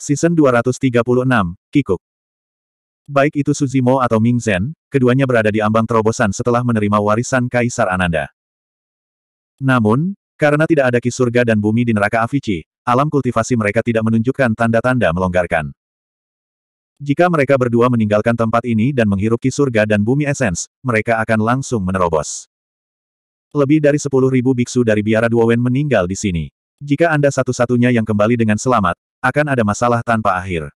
Season 236, Kikuk. Baik itu Suzimo atau Ming Zhen, keduanya berada di ambang terobosan setelah menerima warisan Kaisar Ananda. Namun, karena tidak ada ki surga dan bumi di neraka Avici, alam kultivasi mereka tidak menunjukkan tanda-tanda melonggarkan. Jika mereka berdua meninggalkan tempat ini dan menghirup ki surga dan bumi esens, mereka akan langsung menerobos. Lebih dari 10.000 biksu dari biara Duowen meninggal di sini. Jika Anda satu-satunya yang kembali dengan selamat, akan ada masalah tanpa akhir.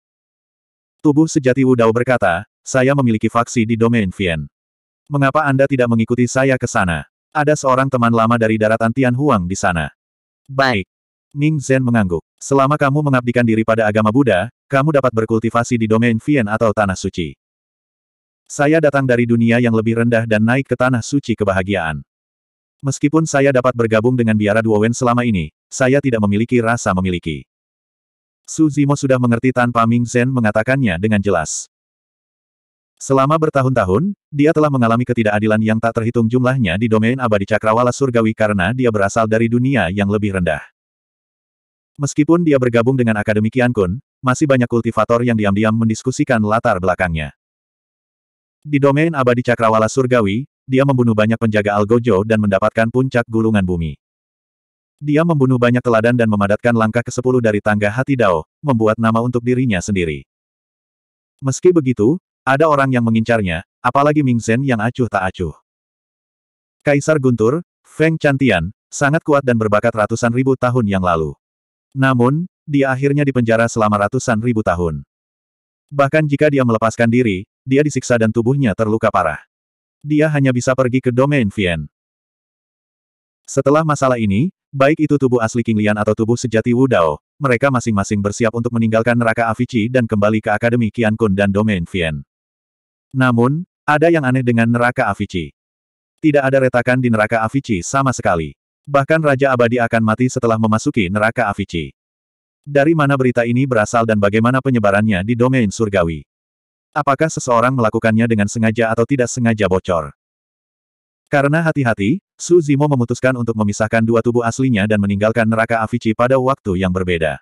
Tubuh sejati Wu Dao berkata, saya memiliki faksi di domain Vien. Mengapa Anda tidak mengikuti saya ke sana? Ada seorang teman lama dari daratan Huang di sana. Baik. Ming Zhen mengangguk. Selama kamu mengabdikan diri pada agama Buddha, kamu dapat berkultivasi di domain Vien atau Tanah Suci. Saya datang dari dunia yang lebih rendah dan naik ke Tanah Suci kebahagiaan. Meskipun saya dapat bergabung dengan biara Duowen selama ini, saya tidak memiliki rasa memiliki. Su Zimo sudah mengerti tanpa Ming Zhen mengatakannya dengan jelas. Selama bertahun-tahun, dia telah mengalami ketidakadilan yang tak terhitung jumlahnya di domain abadi cakrawala surgawi karena dia berasal dari dunia yang lebih rendah. Meskipun dia bergabung dengan Akademi Kun, masih banyak kultivator yang diam-diam mendiskusikan latar belakangnya. Di domain abadi cakrawala surgawi, dia membunuh banyak penjaga Algojo dan mendapatkan puncak gulungan bumi. Dia membunuh banyak teladan dan memadatkan langkah ke-10 dari tangga hati Dao, membuat nama untuk dirinya sendiri. Meski begitu, ada orang yang mengincarnya, apalagi Ming Zhen yang acuh tak acuh. Kaisar Guntur, Feng Chantian, sangat kuat dan berbakat ratusan ribu tahun yang lalu. Namun, dia akhirnya dipenjara selama ratusan ribu tahun. Bahkan jika dia melepaskan diri, dia disiksa dan tubuhnya terluka parah. Dia hanya bisa pergi ke domain Vien. Setelah masalah ini, Baik itu tubuh asli King Lian atau tubuh sejati Wu Dao, mereka masing-masing bersiap untuk meninggalkan neraka Avicii dan kembali ke Akademi Qian Kun dan Domain Vien. Namun, ada yang aneh dengan neraka Avicii. Tidak ada retakan di neraka Avicii sama sekali. Bahkan Raja Abadi akan mati setelah memasuki neraka Avicii. Dari mana berita ini berasal dan bagaimana penyebarannya di domain surgawi? Apakah seseorang melakukannya dengan sengaja atau tidak sengaja bocor? Karena hati-hati, Su Zimo memutuskan untuk memisahkan dua tubuh aslinya dan meninggalkan neraka Avici pada waktu yang berbeda.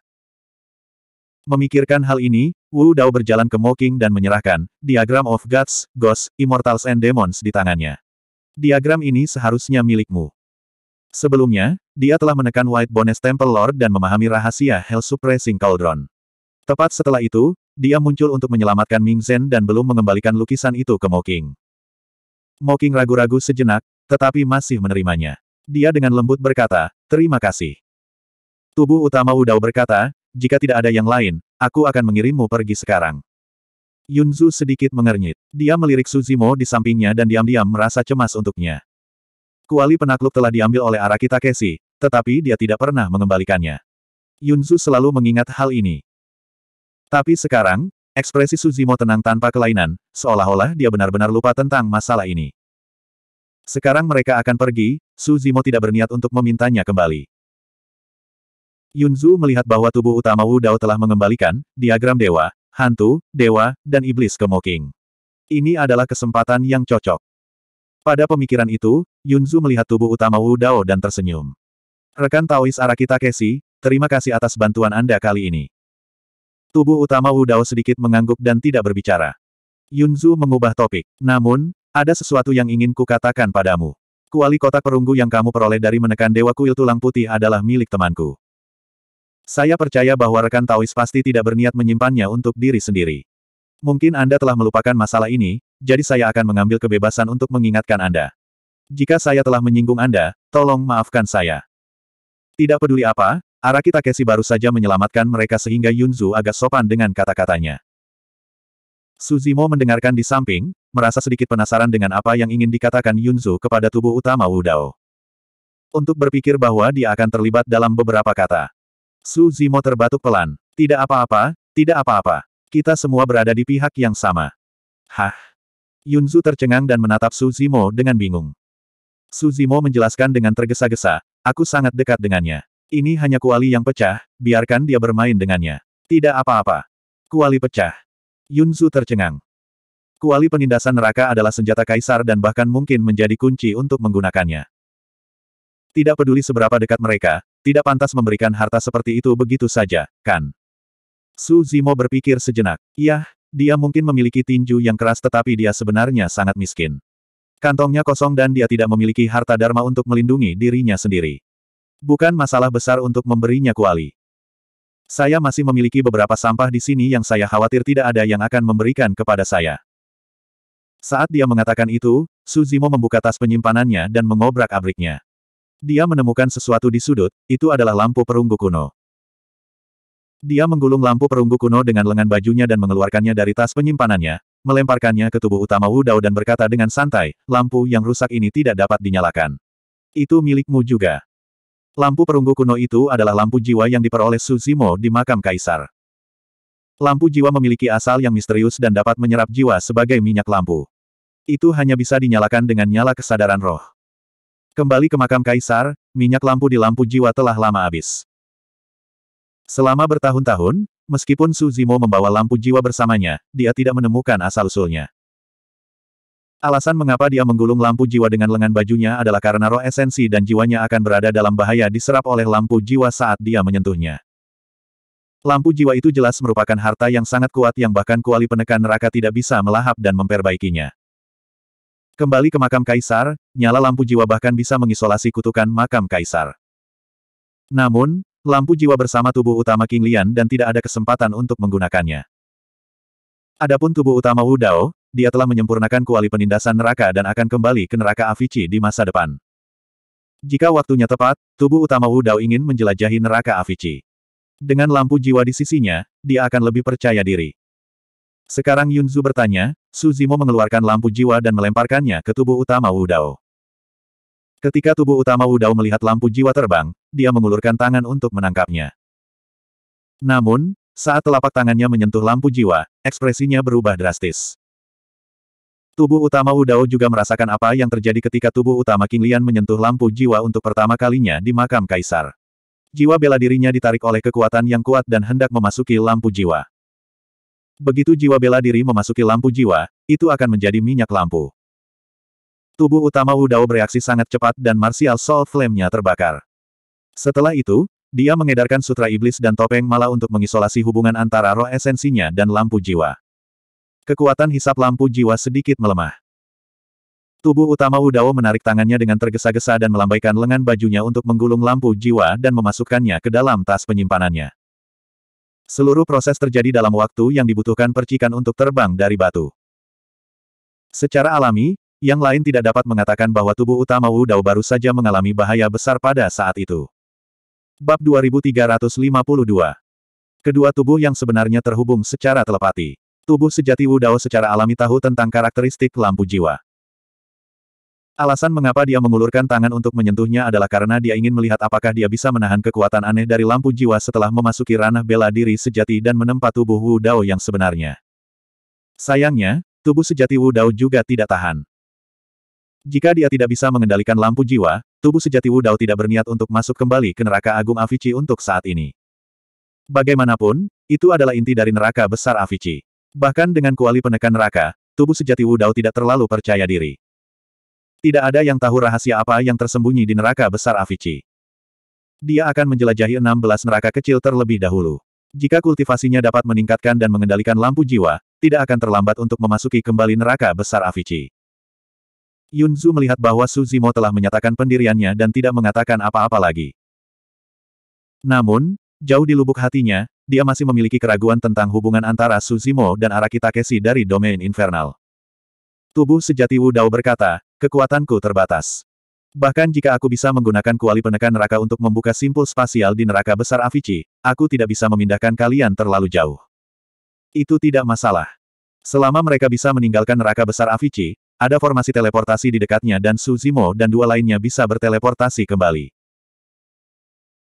Memikirkan hal ini, Wu Dao berjalan ke Moking dan menyerahkan diagram of Gods, Ghosts, Immortals and Demons di tangannya. Diagram ini seharusnya milikmu. Sebelumnya, dia telah menekan White Bones Temple Lord dan memahami rahasia Hell Suppressing Cauldron. Tepat setelah itu, dia muncul untuk menyelamatkan Ming Zhen dan belum mengembalikan lukisan itu ke Moking. Moking ragu-ragu sejenak, tetapi masih menerimanya. Dia dengan lembut berkata, terima kasih. Tubuh utama Wudao berkata, jika tidak ada yang lain, aku akan mengirimmu pergi sekarang. Yunzu sedikit mengernyit. Dia melirik Suzimo di sampingnya dan diam-diam merasa cemas untuknya. Kuali penakluk telah diambil oleh Araki Takeshi, tetapi dia tidak pernah mengembalikannya. Yunzu selalu mengingat hal ini. Tapi sekarang, ekspresi Suzimo tenang tanpa kelainan, seolah-olah dia benar-benar lupa tentang masalah ini. Sekarang mereka akan pergi, Su Zimo tidak berniat untuk memintanya kembali. Yunzu melihat bahwa tubuh utama Wu Dao telah mengembalikan, diagram dewa, hantu, dewa, dan iblis ke Moking. Ini adalah kesempatan yang cocok. Pada pemikiran itu, Yunzu melihat tubuh utama Wu Dao dan tersenyum. Rekan Taois Arakita Kesi, terima kasih atas bantuan Anda kali ini. Tubuh utama Wu Dao sedikit mengangguk dan tidak berbicara. Yunzu mengubah topik. Namun, ada sesuatu yang ingin kukatakan padamu. Kuali kotak perunggu yang kamu peroleh dari menekan Dewa Kuil Tulang Putih adalah milik temanku. Saya percaya bahwa rekan Taois pasti tidak berniat menyimpannya untuk diri sendiri. Mungkin Anda telah melupakan masalah ini, jadi saya akan mengambil kebebasan untuk mengingatkan Anda. Jika saya telah menyinggung Anda, tolong maafkan saya. Tidak peduli apa, Araki Takeshi baru saja menyelamatkan mereka sehingga Yunzu agak sopan dengan kata-katanya. Suzimo mendengarkan di samping, merasa sedikit penasaran dengan apa yang ingin dikatakan Yunzu kepada tubuh utama Wu Dao Untuk berpikir bahwa dia akan terlibat dalam beberapa kata. Su Zimo terbatuk pelan. Tidak apa-apa, tidak apa-apa. Kita semua berada di pihak yang sama. Hah? Yunzu tercengang dan menatap Su Zimo dengan bingung. Su Zimo menjelaskan dengan tergesa-gesa, aku sangat dekat dengannya. Ini hanya kuali yang pecah, biarkan dia bermain dengannya. Tidak apa-apa. Kuali pecah. Yunzu tercengang. Kuali penindasan neraka adalah senjata kaisar dan bahkan mungkin menjadi kunci untuk menggunakannya. Tidak peduli seberapa dekat mereka, tidak pantas memberikan harta seperti itu begitu saja, kan? Su Zimo berpikir sejenak. Yah, dia mungkin memiliki tinju yang keras tetapi dia sebenarnya sangat miskin. Kantongnya kosong dan dia tidak memiliki harta dharma untuk melindungi dirinya sendiri. Bukan masalah besar untuk memberinya kuali. Saya masih memiliki beberapa sampah di sini yang saya khawatir tidak ada yang akan memberikan kepada saya. Saat dia mengatakan itu, Suzimo membuka tas penyimpanannya dan mengobrak-abriknya. Dia menemukan sesuatu di sudut, itu adalah lampu perunggu kuno. Dia menggulung lampu perunggu kuno dengan lengan bajunya dan mengeluarkannya dari tas penyimpanannya, melemparkannya ke tubuh utama Wudao dan berkata dengan santai, lampu yang rusak ini tidak dapat dinyalakan. Itu milikmu juga. Lampu perunggu kuno itu adalah lampu jiwa yang diperoleh Suzimo di makam kaisar. Lampu jiwa memiliki asal yang misterius dan dapat menyerap jiwa sebagai minyak lampu. Itu hanya bisa dinyalakan dengan nyala kesadaran roh. Kembali ke makam kaisar, minyak lampu di lampu jiwa telah lama habis. Selama bertahun-tahun, meskipun Su Zimo membawa lampu jiwa bersamanya, dia tidak menemukan asal-usulnya. Alasan mengapa dia menggulung lampu jiwa dengan lengan bajunya adalah karena roh esensi dan jiwanya akan berada dalam bahaya diserap oleh lampu jiwa saat dia menyentuhnya. Lampu jiwa itu jelas merupakan harta yang sangat kuat yang bahkan kuali penekan neraka tidak bisa melahap dan memperbaikinya. Kembali ke makam kaisar, nyala lampu jiwa bahkan bisa mengisolasi kutukan makam kaisar. Namun, lampu jiwa bersama tubuh utama King Lian dan tidak ada kesempatan untuk menggunakannya. Adapun tubuh utama Wu Dao, dia telah menyempurnakan kuali penindasan neraka dan akan kembali ke neraka Avicii di masa depan. Jika waktunya tepat, tubuh utama Wu Dao ingin menjelajahi neraka Avicii. Dengan lampu jiwa di sisinya, dia akan lebih percaya diri. Sekarang Yunzu bertanya, Suzimo mengeluarkan lampu jiwa dan melemparkannya ke tubuh utama Wudao. Ketika tubuh utama Wudao melihat lampu jiwa terbang, dia mengulurkan tangan untuk menangkapnya. Namun, saat telapak tangannya menyentuh lampu jiwa, ekspresinya berubah drastis. Tubuh utama Wudao juga merasakan apa yang terjadi ketika tubuh utama King Lian menyentuh lampu jiwa untuk pertama kalinya di makam kaisar. Jiwa bela dirinya ditarik oleh kekuatan yang kuat dan hendak memasuki lampu jiwa. Begitu jiwa bela diri memasuki lampu jiwa, itu akan menjadi minyak lampu. Tubuh utama Dao bereaksi sangat cepat dan Martial Soul Flame-nya terbakar. Setelah itu, dia mengedarkan sutra iblis dan topeng mala untuk mengisolasi hubungan antara roh esensinya dan lampu jiwa. Kekuatan hisap lampu jiwa sedikit melemah. Tubuh utama Dao menarik tangannya dengan tergesa-gesa dan melambaikan lengan bajunya untuk menggulung lampu jiwa dan memasukkannya ke dalam tas penyimpanannya. Seluruh proses terjadi dalam waktu yang dibutuhkan percikan untuk terbang dari batu. Secara alami, yang lain tidak dapat mengatakan bahwa tubuh utama Dao baru saja mengalami bahaya besar pada saat itu. Bab 2352 Kedua tubuh yang sebenarnya terhubung secara telepati. Tubuh sejati Dao secara alami tahu tentang karakteristik lampu jiwa. Alasan mengapa dia mengulurkan tangan untuk menyentuhnya adalah karena dia ingin melihat apakah dia bisa menahan kekuatan aneh dari lampu jiwa setelah memasuki ranah bela diri sejati dan menempa tubuh Wu Dao yang sebenarnya. Sayangnya, tubuh sejati Wu Dao juga tidak tahan. Jika dia tidak bisa mengendalikan lampu jiwa, tubuh sejati Wu Dao tidak berniat untuk masuk kembali ke neraka agung Avici untuk saat ini. Bagaimanapun, itu adalah inti dari neraka besar Avici. Bahkan dengan kuali penekan neraka, tubuh sejati Wu Dao tidak terlalu percaya diri. Tidak ada yang tahu rahasia apa yang tersembunyi di neraka besar Avicii. Dia akan menjelajahi 16 neraka kecil terlebih dahulu. Jika kultivasinya dapat meningkatkan dan mengendalikan lampu jiwa, tidak akan terlambat untuk memasuki kembali neraka besar Avicii. Yunzu melihat bahwa Suzimo telah menyatakan pendiriannya dan tidak mengatakan apa-apa lagi. Namun, jauh di lubuk hatinya, dia masih memiliki keraguan tentang hubungan antara Suzimo dan Araki Takeshi dari domain infernal. Tubuh sejati Wu Dao berkata, kekuatanku terbatas. Bahkan jika aku bisa menggunakan kuali penekan neraka untuk membuka simpul spasial di neraka besar Avicii, aku tidak bisa memindahkan kalian terlalu jauh. Itu tidak masalah. Selama mereka bisa meninggalkan neraka besar Avicii, ada formasi teleportasi di dekatnya dan Su Zimo dan dua lainnya bisa berteleportasi kembali.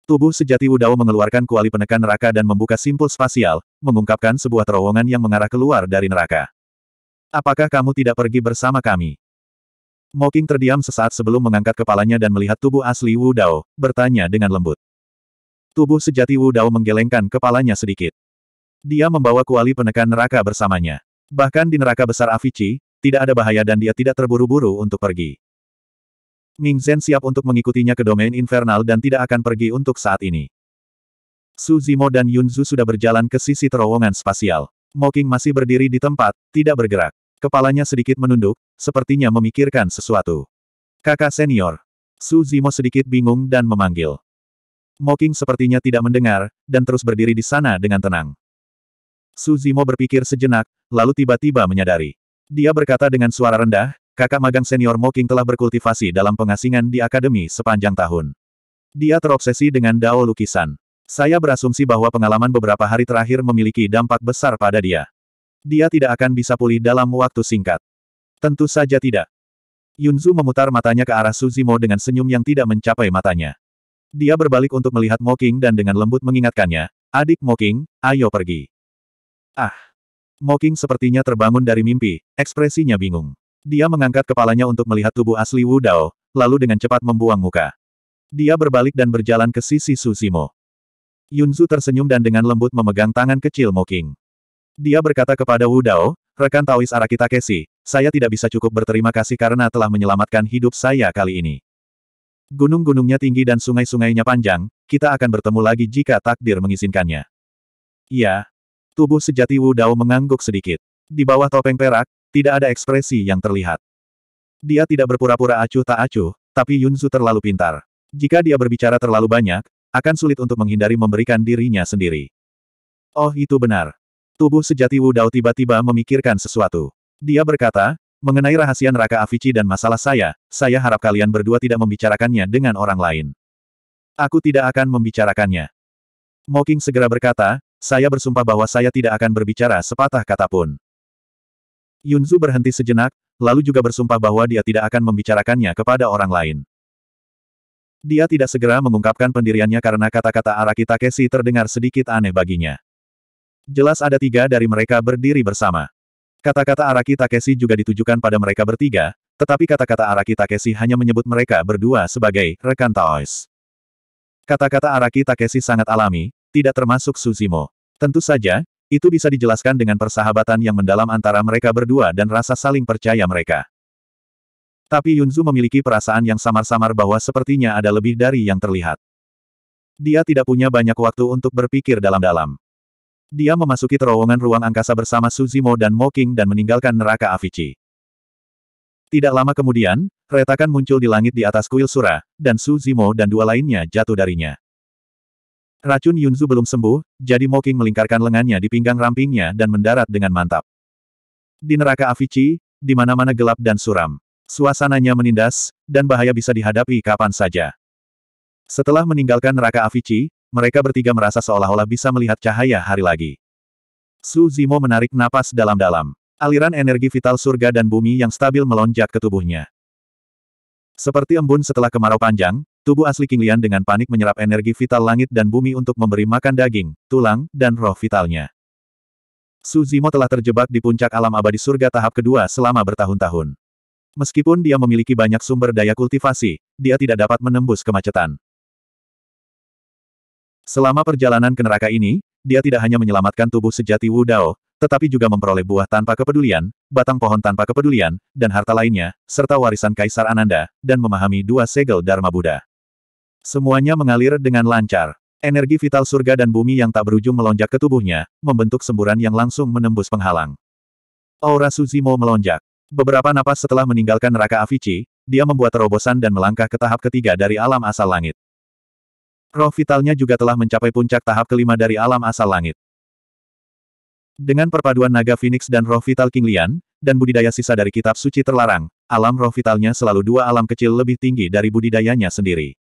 Tubuh sejati Wu Dao mengeluarkan kuali penekan neraka dan membuka simpul spasial, mengungkapkan sebuah terowongan yang mengarah keluar dari neraka. Apakah kamu tidak pergi bersama kami? Moking terdiam sesaat sebelum mengangkat kepalanya dan melihat tubuh asli Wu Dao, bertanya dengan lembut. Tubuh sejati Wu Dao menggelengkan kepalanya sedikit. Dia membawa kuali penekan neraka bersamanya. Bahkan di neraka besar Avicii, tidak ada bahaya dan dia tidak terburu-buru untuk pergi. Ming Zhen siap untuk mengikutinya ke domain infernal dan tidak akan pergi untuk saat ini. Su Zimo dan Yunzu sudah berjalan ke sisi terowongan spasial. Moking masih berdiri di tempat, tidak bergerak. Kepalanya sedikit menunduk, sepertinya memikirkan sesuatu. Kakak senior. Su Zimo sedikit bingung dan memanggil. Moking sepertinya tidak mendengar, dan terus berdiri di sana dengan tenang. Su Zimo berpikir sejenak, lalu tiba-tiba menyadari. Dia berkata dengan suara rendah, kakak magang senior Moking telah berkultivasi dalam pengasingan di akademi sepanjang tahun. Dia terobsesi dengan dao lukisan. Saya berasumsi bahwa pengalaman beberapa hari terakhir memiliki dampak besar pada dia. Dia tidak akan bisa pulih dalam waktu singkat. Tentu saja tidak. Yunzu memutar matanya ke arah Suzimo dengan senyum yang tidak mencapai matanya. Dia berbalik untuk melihat Moking dan dengan lembut mengingatkannya, adik Moking, ayo pergi. Ah! Moking sepertinya terbangun dari mimpi, ekspresinya bingung. Dia mengangkat kepalanya untuk melihat tubuh asli Wu Dao, lalu dengan cepat membuang muka. Dia berbalik dan berjalan ke sisi Suzimo. Yunzu tersenyum dan dengan lembut memegang tangan kecil Moking. Dia berkata kepada Wu Dao, rekan Taois Arakita Kesi, saya tidak bisa cukup berterima kasih karena telah menyelamatkan hidup saya kali ini. Gunung-gunungnya tinggi dan sungai-sungainya panjang, kita akan bertemu lagi jika takdir mengizinkannya. Ya, Tubuh sejati Wu Dao mengangguk sedikit. Di bawah topeng perak, tidak ada ekspresi yang terlihat. Dia tidak berpura-pura acuh tak acuh, tapi Yunzu terlalu pintar. Jika dia berbicara terlalu banyak, akan sulit untuk menghindari memberikan dirinya sendiri. Oh itu benar. Tubuh sejati Wu Dao tiba-tiba memikirkan sesuatu. Dia berkata, mengenai rahasia neraka Avicii dan masalah saya, saya harap kalian berdua tidak membicarakannya dengan orang lain. Aku tidak akan membicarakannya. Moking segera berkata, saya bersumpah bahwa saya tidak akan berbicara sepatah kata pun. Yunzu berhenti sejenak, lalu juga bersumpah bahwa dia tidak akan membicarakannya kepada orang lain. Dia tidak segera mengungkapkan pendiriannya karena kata-kata Araki Takeshi terdengar sedikit aneh baginya. Jelas ada tiga dari mereka berdiri bersama. Kata-kata Araki Takeshi juga ditujukan pada mereka bertiga, tetapi kata-kata Araki Takeshi hanya menyebut mereka berdua sebagai rekan Taois. Kata-kata Araki Takeshi sangat alami, tidak termasuk Suzimo. Tentu saja, itu bisa dijelaskan dengan persahabatan yang mendalam antara mereka berdua dan rasa saling percaya mereka. Tapi Yunzu memiliki perasaan yang samar-samar bahwa sepertinya ada lebih dari yang terlihat. Dia tidak punya banyak waktu untuk berpikir dalam-dalam. Dia memasuki terowongan ruang angkasa bersama Suzimo dan Moking dan meninggalkan neraka Avicii. Tidak lama kemudian, retakan muncul di langit di atas kuil Sura, dan Suzimo dan dua lainnya jatuh darinya. Racun Yunzu belum sembuh, jadi Moking melingkarkan lengannya di pinggang rampingnya dan mendarat dengan mantap. Di neraka Avicii, di mana-mana gelap dan suram. Suasananya menindas, dan bahaya bisa dihadapi kapan saja. Setelah meninggalkan neraka Avici, mereka bertiga merasa seolah-olah bisa melihat cahaya hari lagi. Su Zimo menarik napas dalam-dalam. Aliran energi vital surga dan bumi yang stabil melonjak ke tubuhnya. Seperti embun setelah kemarau panjang, tubuh asli King Lian dengan panik menyerap energi vital langit dan bumi untuk memberi makan daging, tulang, dan roh vitalnya. Su Zimo telah terjebak di puncak alam abadi surga tahap kedua selama bertahun-tahun. Meskipun dia memiliki banyak sumber daya kultivasi, dia tidak dapat menembus kemacetan. Selama perjalanan ke neraka ini, dia tidak hanya menyelamatkan tubuh sejati Wu Dao, tetapi juga memperoleh buah tanpa kepedulian, batang pohon tanpa kepedulian, dan harta lainnya, serta warisan Kaisar Ananda, dan memahami dua segel Dharma Buddha. Semuanya mengalir dengan lancar. Energi vital surga dan bumi yang tak berujung melonjak ke tubuhnya, membentuk semburan yang langsung menembus penghalang. Aura Suzimo melonjak. Beberapa napas setelah meninggalkan neraka Avicii, dia membuat terobosan dan melangkah ke tahap ketiga dari alam asal langit. Roh vitalnya juga telah mencapai puncak tahap kelima dari alam asal langit. Dengan perpaduan naga Phoenix dan roh vital King Lian, dan budidaya sisa dari kitab suci terlarang, alam roh vitalnya selalu dua alam kecil lebih tinggi dari budidayanya sendiri.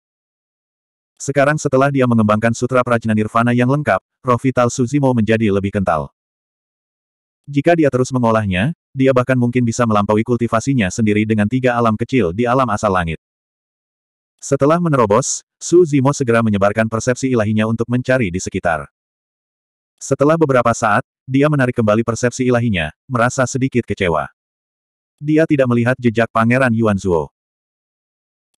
Sekarang setelah dia mengembangkan sutra prajna nirvana yang lengkap, roh vital Suzimo menjadi lebih kental. Jika dia terus mengolahnya, dia bahkan mungkin bisa melampaui kultivasinya sendiri dengan tiga alam kecil di alam asal langit. Setelah menerobos, Su Zimo segera menyebarkan persepsi ilahinya untuk mencari di sekitar. Setelah beberapa saat, dia menarik kembali persepsi ilahinya, merasa sedikit kecewa. Dia tidak melihat jejak Pangeran Yuan Zhuo.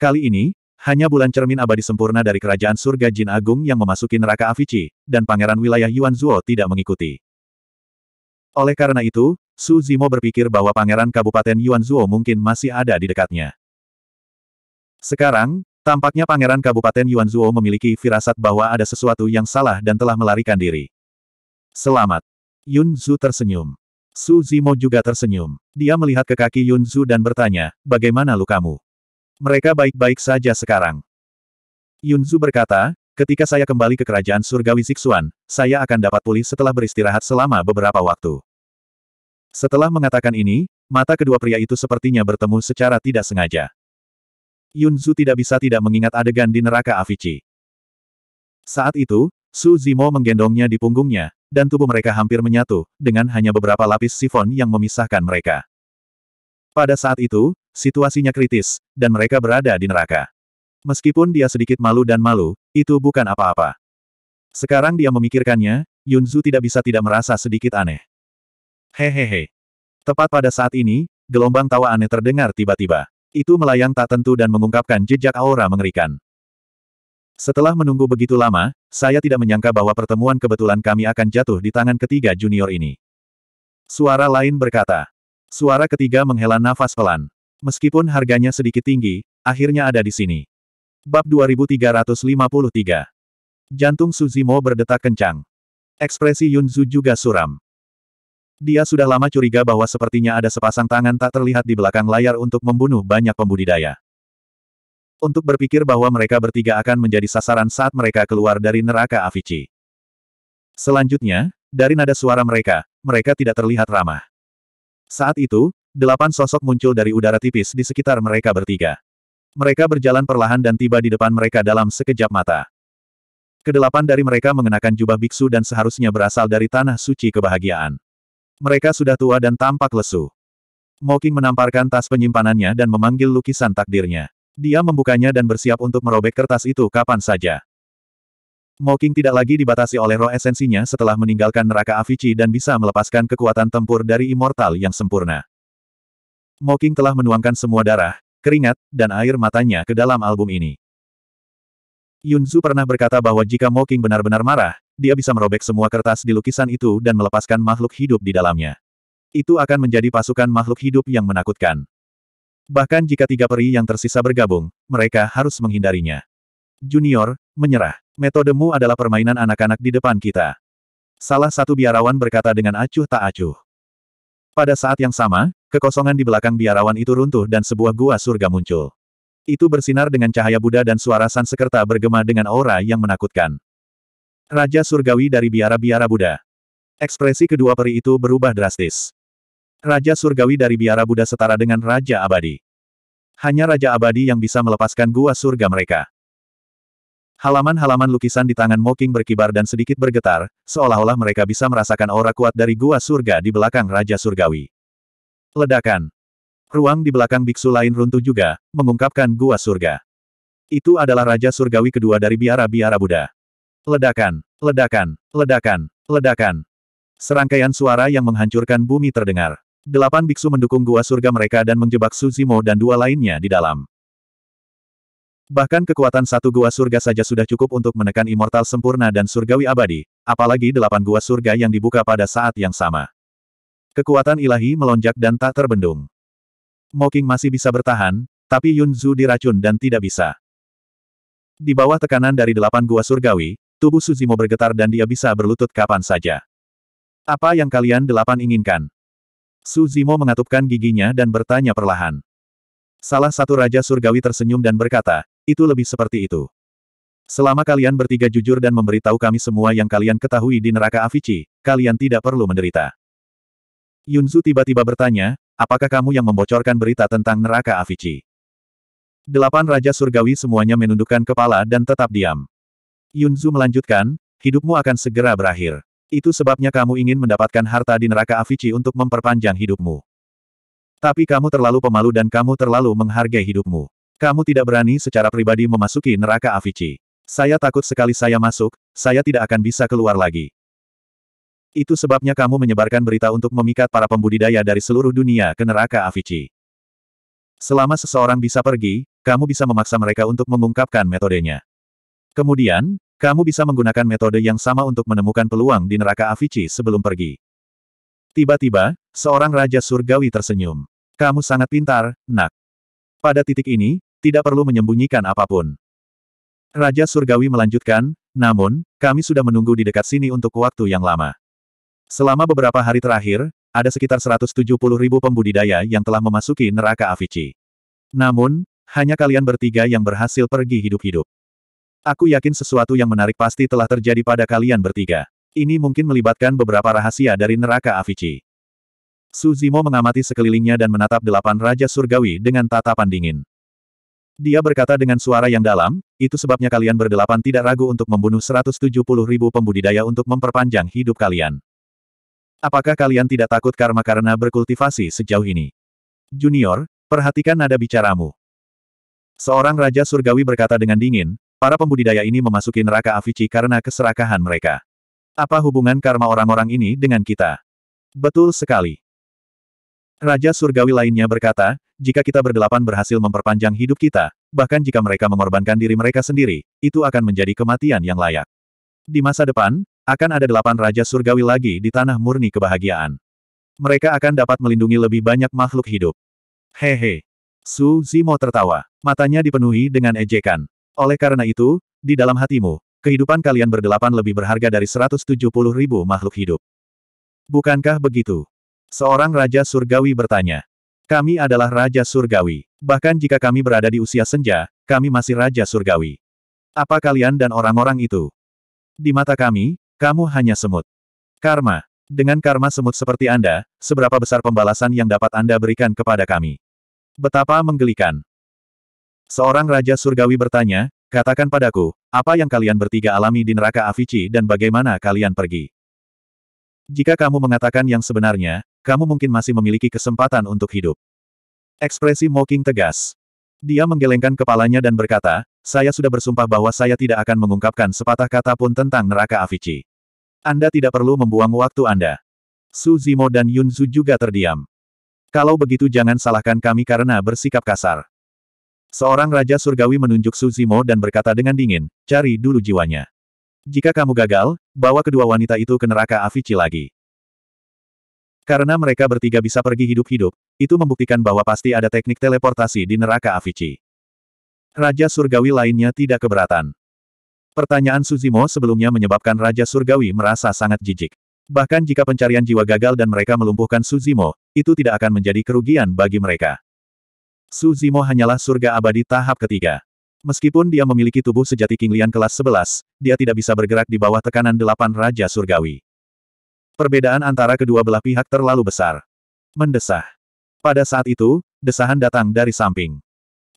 Kali ini, hanya bulan cermin abadi sempurna dari kerajaan surga Jin Agung yang memasuki neraka Avicii, dan pangeran wilayah Yuan Zhuo tidak mengikuti. Oleh karena itu, Su Zimo berpikir bahwa pangeran Kabupaten Yuan Zuo mungkin masih ada di dekatnya. Sekarang, tampaknya pangeran Kabupaten Yuan Zuo memiliki firasat bahwa ada sesuatu yang salah dan telah melarikan diri. Selamat. Yun Zhu tersenyum. Su Zimo juga tersenyum. Dia melihat ke kaki Yun Zhu dan bertanya, bagaimana lukamu? Mereka baik-baik saja sekarang. Yun Zhu berkata, ketika saya kembali ke kerajaan surgawi Siksuan, saya akan dapat pulih setelah beristirahat selama beberapa waktu. Setelah mengatakan ini, mata kedua pria itu sepertinya bertemu secara tidak sengaja. Yun Zhu tidak bisa tidak mengingat adegan di neraka Avici. Saat itu, Su Zimo menggendongnya di punggungnya, dan tubuh mereka hampir menyatu, dengan hanya beberapa lapis sifon yang memisahkan mereka. Pada saat itu, situasinya kritis, dan mereka berada di neraka. Meskipun dia sedikit malu dan malu, itu bukan apa-apa. Sekarang dia memikirkannya, Yunzu tidak bisa tidak merasa sedikit aneh. Hehehe. Tepat pada saat ini, gelombang tawa aneh terdengar tiba-tiba. Itu melayang tak tentu dan mengungkapkan jejak aura mengerikan. Setelah menunggu begitu lama, saya tidak menyangka bahwa pertemuan kebetulan kami akan jatuh di tangan ketiga junior ini. Suara lain berkata. Suara ketiga menghela nafas pelan. Meskipun harganya sedikit tinggi, akhirnya ada di sini. Bab 2353. Jantung Suzimo berdetak kencang. Ekspresi Yunzu juga suram. Dia sudah lama curiga bahwa sepertinya ada sepasang tangan tak terlihat di belakang layar untuk membunuh banyak pembudidaya. Untuk berpikir bahwa mereka bertiga akan menjadi sasaran saat mereka keluar dari neraka Avici. Selanjutnya, dari nada suara mereka, mereka tidak terlihat ramah. Saat itu, delapan sosok muncul dari udara tipis di sekitar mereka bertiga. Mereka berjalan perlahan dan tiba di depan mereka dalam sekejap mata. Kedelapan dari mereka mengenakan jubah biksu dan seharusnya berasal dari tanah suci kebahagiaan. Mereka sudah tua dan tampak lesu. Moking menamparkan tas penyimpanannya dan memanggil lukisan takdirnya. Dia membukanya dan bersiap untuk merobek kertas itu kapan saja. Moking tidak lagi dibatasi oleh roh esensinya setelah meninggalkan neraka Avici dan bisa melepaskan kekuatan tempur dari immortal yang sempurna. Moking telah menuangkan semua darah, keringat, dan air matanya ke dalam album ini. Yunzu pernah berkata bahwa jika Moking benar-benar marah, dia bisa merobek semua kertas di lukisan itu dan melepaskan makhluk hidup di dalamnya. Itu akan menjadi pasukan makhluk hidup yang menakutkan. Bahkan jika tiga peri yang tersisa bergabung, mereka harus menghindarinya. Junior, menyerah. Metodemu adalah permainan anak-anak di depan kita. Salah satu biarawan berkata dengan acuh tak acuh. Pada saat yang sama, kekosongan di belakang biarawan itu runtuh dan sebuah gua surga muncul. Itu bersinar dengan cahaya Buddha dan suara sansekerta bergema dengan aura yang menakutkan. Raja Surgawi dari biara-biara Buddha. Ekspresi kedua peri itu berubah drastis. Raja Surgawi dari biara Buddha setara dengan Raja Abadi. Hanya Raja Abadi yang bisa melepaskan gua surga mereka. Halaman-halaman lukisan di tangan Moking berkibar dan sedikit bergetar, seolah-olah mereka bisa merasakan aura kuat dari gua surga di belakang Raja Surgawi. Ledakan. Ruang di belakang biksu lain runtuh juga, mengungkapkan gua surga. Itu adalah Raja Surgawi kedua dari biara-biara Buddha. Ledakan, ledakan, ledakan, ledakan. Serangkaian suara yang menghancurkan bumi terdengar. Delapan biksu mendukung gua surga mereka dan menjebak Suzimo dan dua lainnya di dalam. Bahkan kekuatan satu gua surga saja sudah cukup untuk menekan immortal sempurna dan surgawi abadi, apalagi delapan gua surga yang dibuka pada saat yang sama. Kekuatan ilahi melonjak dan tak terbendung. Moking masih bisa bertahan, tapi Yunzu diracun dan tidak bisa. Di bawah tekanan dari delapan gua surgawi, Tubuh Suzimo bergetar dan dia bisa berlutut kapan saja. Apa yang kalian delapan inginkan? Suzimo mengatupkan giginya dan bertanya perlahan. Salah satu Raja Surgawi tersenyum dan berkata, itu lebih seperti itu. Selama kalian bertiga jujur dan memberitahu kami semua yang kalian ketahui di neraka Avicii, kalian tidak perlu menderita. Yunzu tiba-tiba bertanya, apakah kamu yang membocorkan berita tentang neraka Avicii? Delapan Raja Surgawi semuanya menundukkan kepala dan tetap diam. Yunzu melanjutkan, hidupmu akan segera berakhir. Itu sebabnya kamu ingin mendapatkan harta di neraka Avici untuk memperpanjang hidupmu. Tapi kamu terlalu pemalu dan kamu terlalu menghargai hidupmu. Kamu tidak berani secara pribadi memasuki neraka Avici. Saya takut sekali saya masuk, saya tidak akan bisa keluar lagi. Itu sebabnya kamu menyebarkan berita untuk memikat para pembudidaya dari seluruh dunia ke neraka Avici. Selama seseorang bisa pergi, kamu bisa memaksa mereka untuk mengungkapkan metodenya. Kemudian, kamu bisa menggunakan metode yang sama untuk menemukan peluang di neraka Avicii sebelum pergi. Tiba-tiba, seorang Raja Surgawi tersenyum. Kamu sangat pintar, nak. Pada titik ini, tidak perlu menyembunyikan apapun. Raja Surgawi melanjutkan, namun, kami sudah menunggu di dekat sini untuk waktu yang lama. Selama beberapa hari terakhir, ada sekitar 170 ribu pembudidaya yang telah memasuki neraka Avicii. Namun, hanya kalian bertiga yang berhasil pergi hidup-hidup. Aku yakin sesuatu yang menarik pasti telah terjadi pada kalian bertiga. Ini mungkin melibatkan beberapa rahasia dari neraka Avici. Suzimo mengamati sekelilingnya dan menatap delapan Raja Surgawi dengan tatapan dingin. Dia berkata dengan suara yang dalam, itu sebabnya kalian berdelapan tidak ragu untuk membunuh 170 ribu pembudidaya untuk memperpanjang hidup kalian. Apakah kalian tidak takut karma karena berkultivasi sejauh ini? Junior, perhatikan nada bicaramu. Seorang Raja Surgawi berkata dengan dingin, Para pembudidaya ini memasuki neraka Avici karena keserakahan mereka. Apa hubungan karma orang-orang ini dengan kita? Betul sekali. Raja surgawi lainnya berkata, jika kita berdelapan berhasil memperpanjang hidup kita, bahkan jika mereka mengorbankan diri mereka sendiri, itu akan menjadi kematian yang layak. Di masa depan, akan ada delapan raja surgawi lagi di tanah murni kebahagiaan. Mereka akan dapat melindungi lebih banyak makhluk hidup. Hehe. Su Zimo tertawa. Matanya dipenuhi dengan ejekan. Oleh karena itu, di dalam hatimu, kehidupan kalian berdelapan lebih berharga dari 170 ribu makhluk hidup. Bukankah begitu? Seorang Raja Surgawi bertanya. Kami adalah Raja Surgawi. Bahkan jika kami berada di usia senja, kami masih Raja Surgawi. Apa kalian dan orang-orang itu? Di mata kami, kamu hanya semut. Karma. Dengan karma semut seperti Anda, seberapa besar pembalasan yang dapat Anda berikan kepada kami? Betapa menggelikan. Seorang Raja Surgawi bertanya, katakan padaku, apa yang kalian bertiga alami di neraka Avici dan bagaimana kalian pergi? Jika kamu mengatakan yang sebenarnya, kamu mungkin masih memiliki kesempatan untuk hidup. Ekspresi Moking tegas. Dia menggelengkan kepalanya dan berkata, saya sudah bersumpah bahwa saya tidak akan mengungkapkan sepatah kata pun tentang neraka Avici. Anda tidak perlu membuang waktu Anda. Su Zimo dan Yunzu juga terdiam. Kalau begitu jangan salahkan kami karena bersikap kasar. Seorang Raja Surgawi menunjuk Suzimo dan berkata dengan dingin, cari dulu jiwanya. Jika kamu gagal, bawa kedua wanita itu ke neraka Avici lagi. Karena mereka bertiga bisa pergi hidup-hidup, itu membuktikan bahwa pasti ada teknik teleportasi di neraka Avici. Raja Surgawi lainnya tidak keberatan. Pertanyaan Suzimo sebelumnya menyebabkan Raja Surgawi merasa sangat jijik. Bahkan jika pencarian jiwa gagal dan mereka melumpuhkan Suzimo, itu tidak akan menjadi kerugian bagi mereka. Su Zimo hanyalah surga abadi tahap ketiga. Meskipun dia memiliki tubuh sejati King Lian kelas 11, dia tidak bisa bergerak di bawah tekanan delapan Raja Surgawi. Perbedaan antara kedua belah pihak terlalu besar. Mendesah. Pada saat itu, desahan datang dari samping.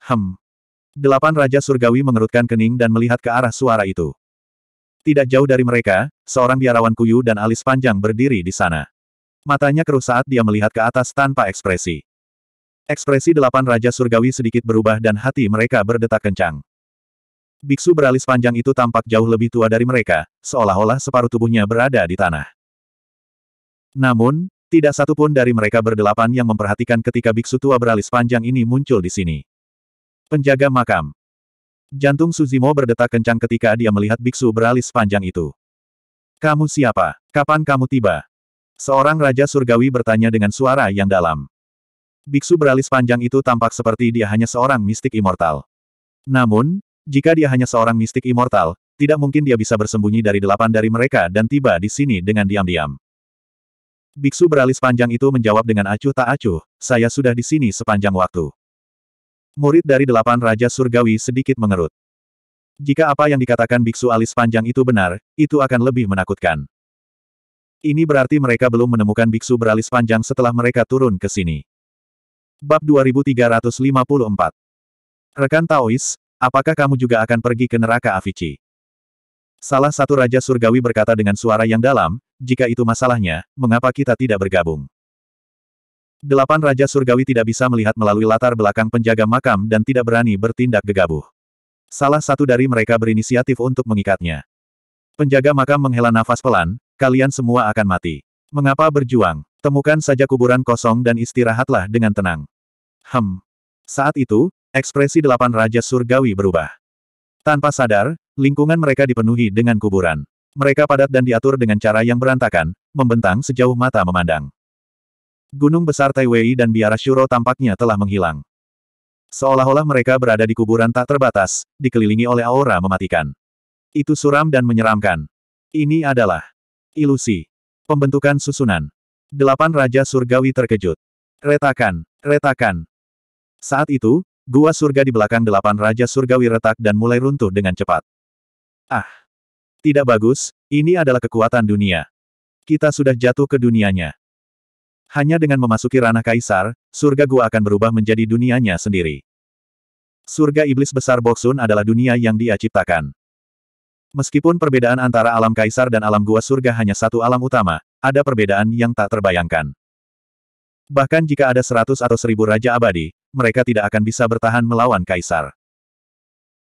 Hem. Delapan Raja Surgawi mengerutkan kening dan melihat ke arah suara itu. Tidak jauh dari mereka, seorang biarawan kuyu dan alis panjang berdiri di sana. Matanya keruh saat dia melihat ke atas tanpa ekspresi. Ekspresi delapan Raja Surgawi sedikit berubah dan hati mereka berdetak kencang. Biksu beralis panjang itu tampak jauh lebih tua dari mereka, seolah-olah separuh tubuhnya berada di tanah. Namun, tidak satu pun dari mereka berdelapan yang memperhatikan ketika biksu tua beralis panjang ini muncul di sini. Penjaga makam. Jantung Suzimo berdetak kencang ketika dia melihat biksu beralis panjang itu. Kamu siapa? Kapan kamu tiba? Seorang raja surgawi bertanya dengan suara yang dalam. Biksu beralis panjang itu tampak seperti dia hanya seorang mistik immortal. Namun, jika dia hanya seorang mistik immortal, tidak mungkin dia bisa bersembunyi dari delapan dari mereka dan tiba di sini dengan diam-diam. Biksu beralis panjang itu menjawab dengan acuh tak acuh, saya sudah di sini sepanjang waktu. Murid dari delapan Raja Surgawi sedikit mengerut. Jika apa yang dikatakan biksu alis panjang itu benar, itu akan lebih menakutkan. Ini berarti mereka belum menemukan biksu beralis panjang setelah mereka turun ke sini. Bab 2354 Rekan Taois, apakah kamu juga akan pergi ke neraka Avici? Salah satu Raja Surgawi berkata dengan suara yang dalam, jika itu masalahnya, mengapa kita tidak bergabung? Delapan Raja Surgawi tidak bisa melihat melalui latar belakang penjaga makam dan tidak berani bertindak gegabah. Salah satu dari mereka berinisiatif untuk mengikatnya. Penjaga makam menghela nafas pelan, kalian semua akan mati. Mengapa berjuang? Temukan saja kuburan kosong dan istirahatlah dengan tenang. Hem. Saat itu, ekspresi delapan Raja Surgawi berubah. Tanpa sadar, lingkungan mereka dipenuhi dengan kuburan. Mereka padat dan diatur dengan cara yang berantakan, membentang sejauh mata memandang. Gunung besar Taiwei dan biara Shuro tampaknya telah menghilang. Seolah-olah mereka berada di kuburan tak terbatas, dikelilingi oleh aura mematikan. Itu suram dan menyeramkan. Ini adalah ilusi. Pembentukan susunan. Delapan Raja Surgawi terkejut. Retakan, retakan, saat itu, gua surga di belakang delapan Raja Surgawi retak dan mulai runtuh dengan cepat. Ah! Tidak bagus, ini adalah kekuatan dunia. Kita sudah jatuh ke dunianya. Hanya dengan memasuki ranah kaisar, surga gua akan berubah menjadi dunianya sendiri. Surga iblis besar Boksun adalah dunia yang dia ciptakan. Meskipun perbedaan antara alam kaisar dan alam gua surga hanya satu alam utama, ada perbedaan yang tak terbayangkan. Bahkan jika ada seratus atau seribu Raja Abadi, mereka tidak akan bisa bertahan melawan Kaisar.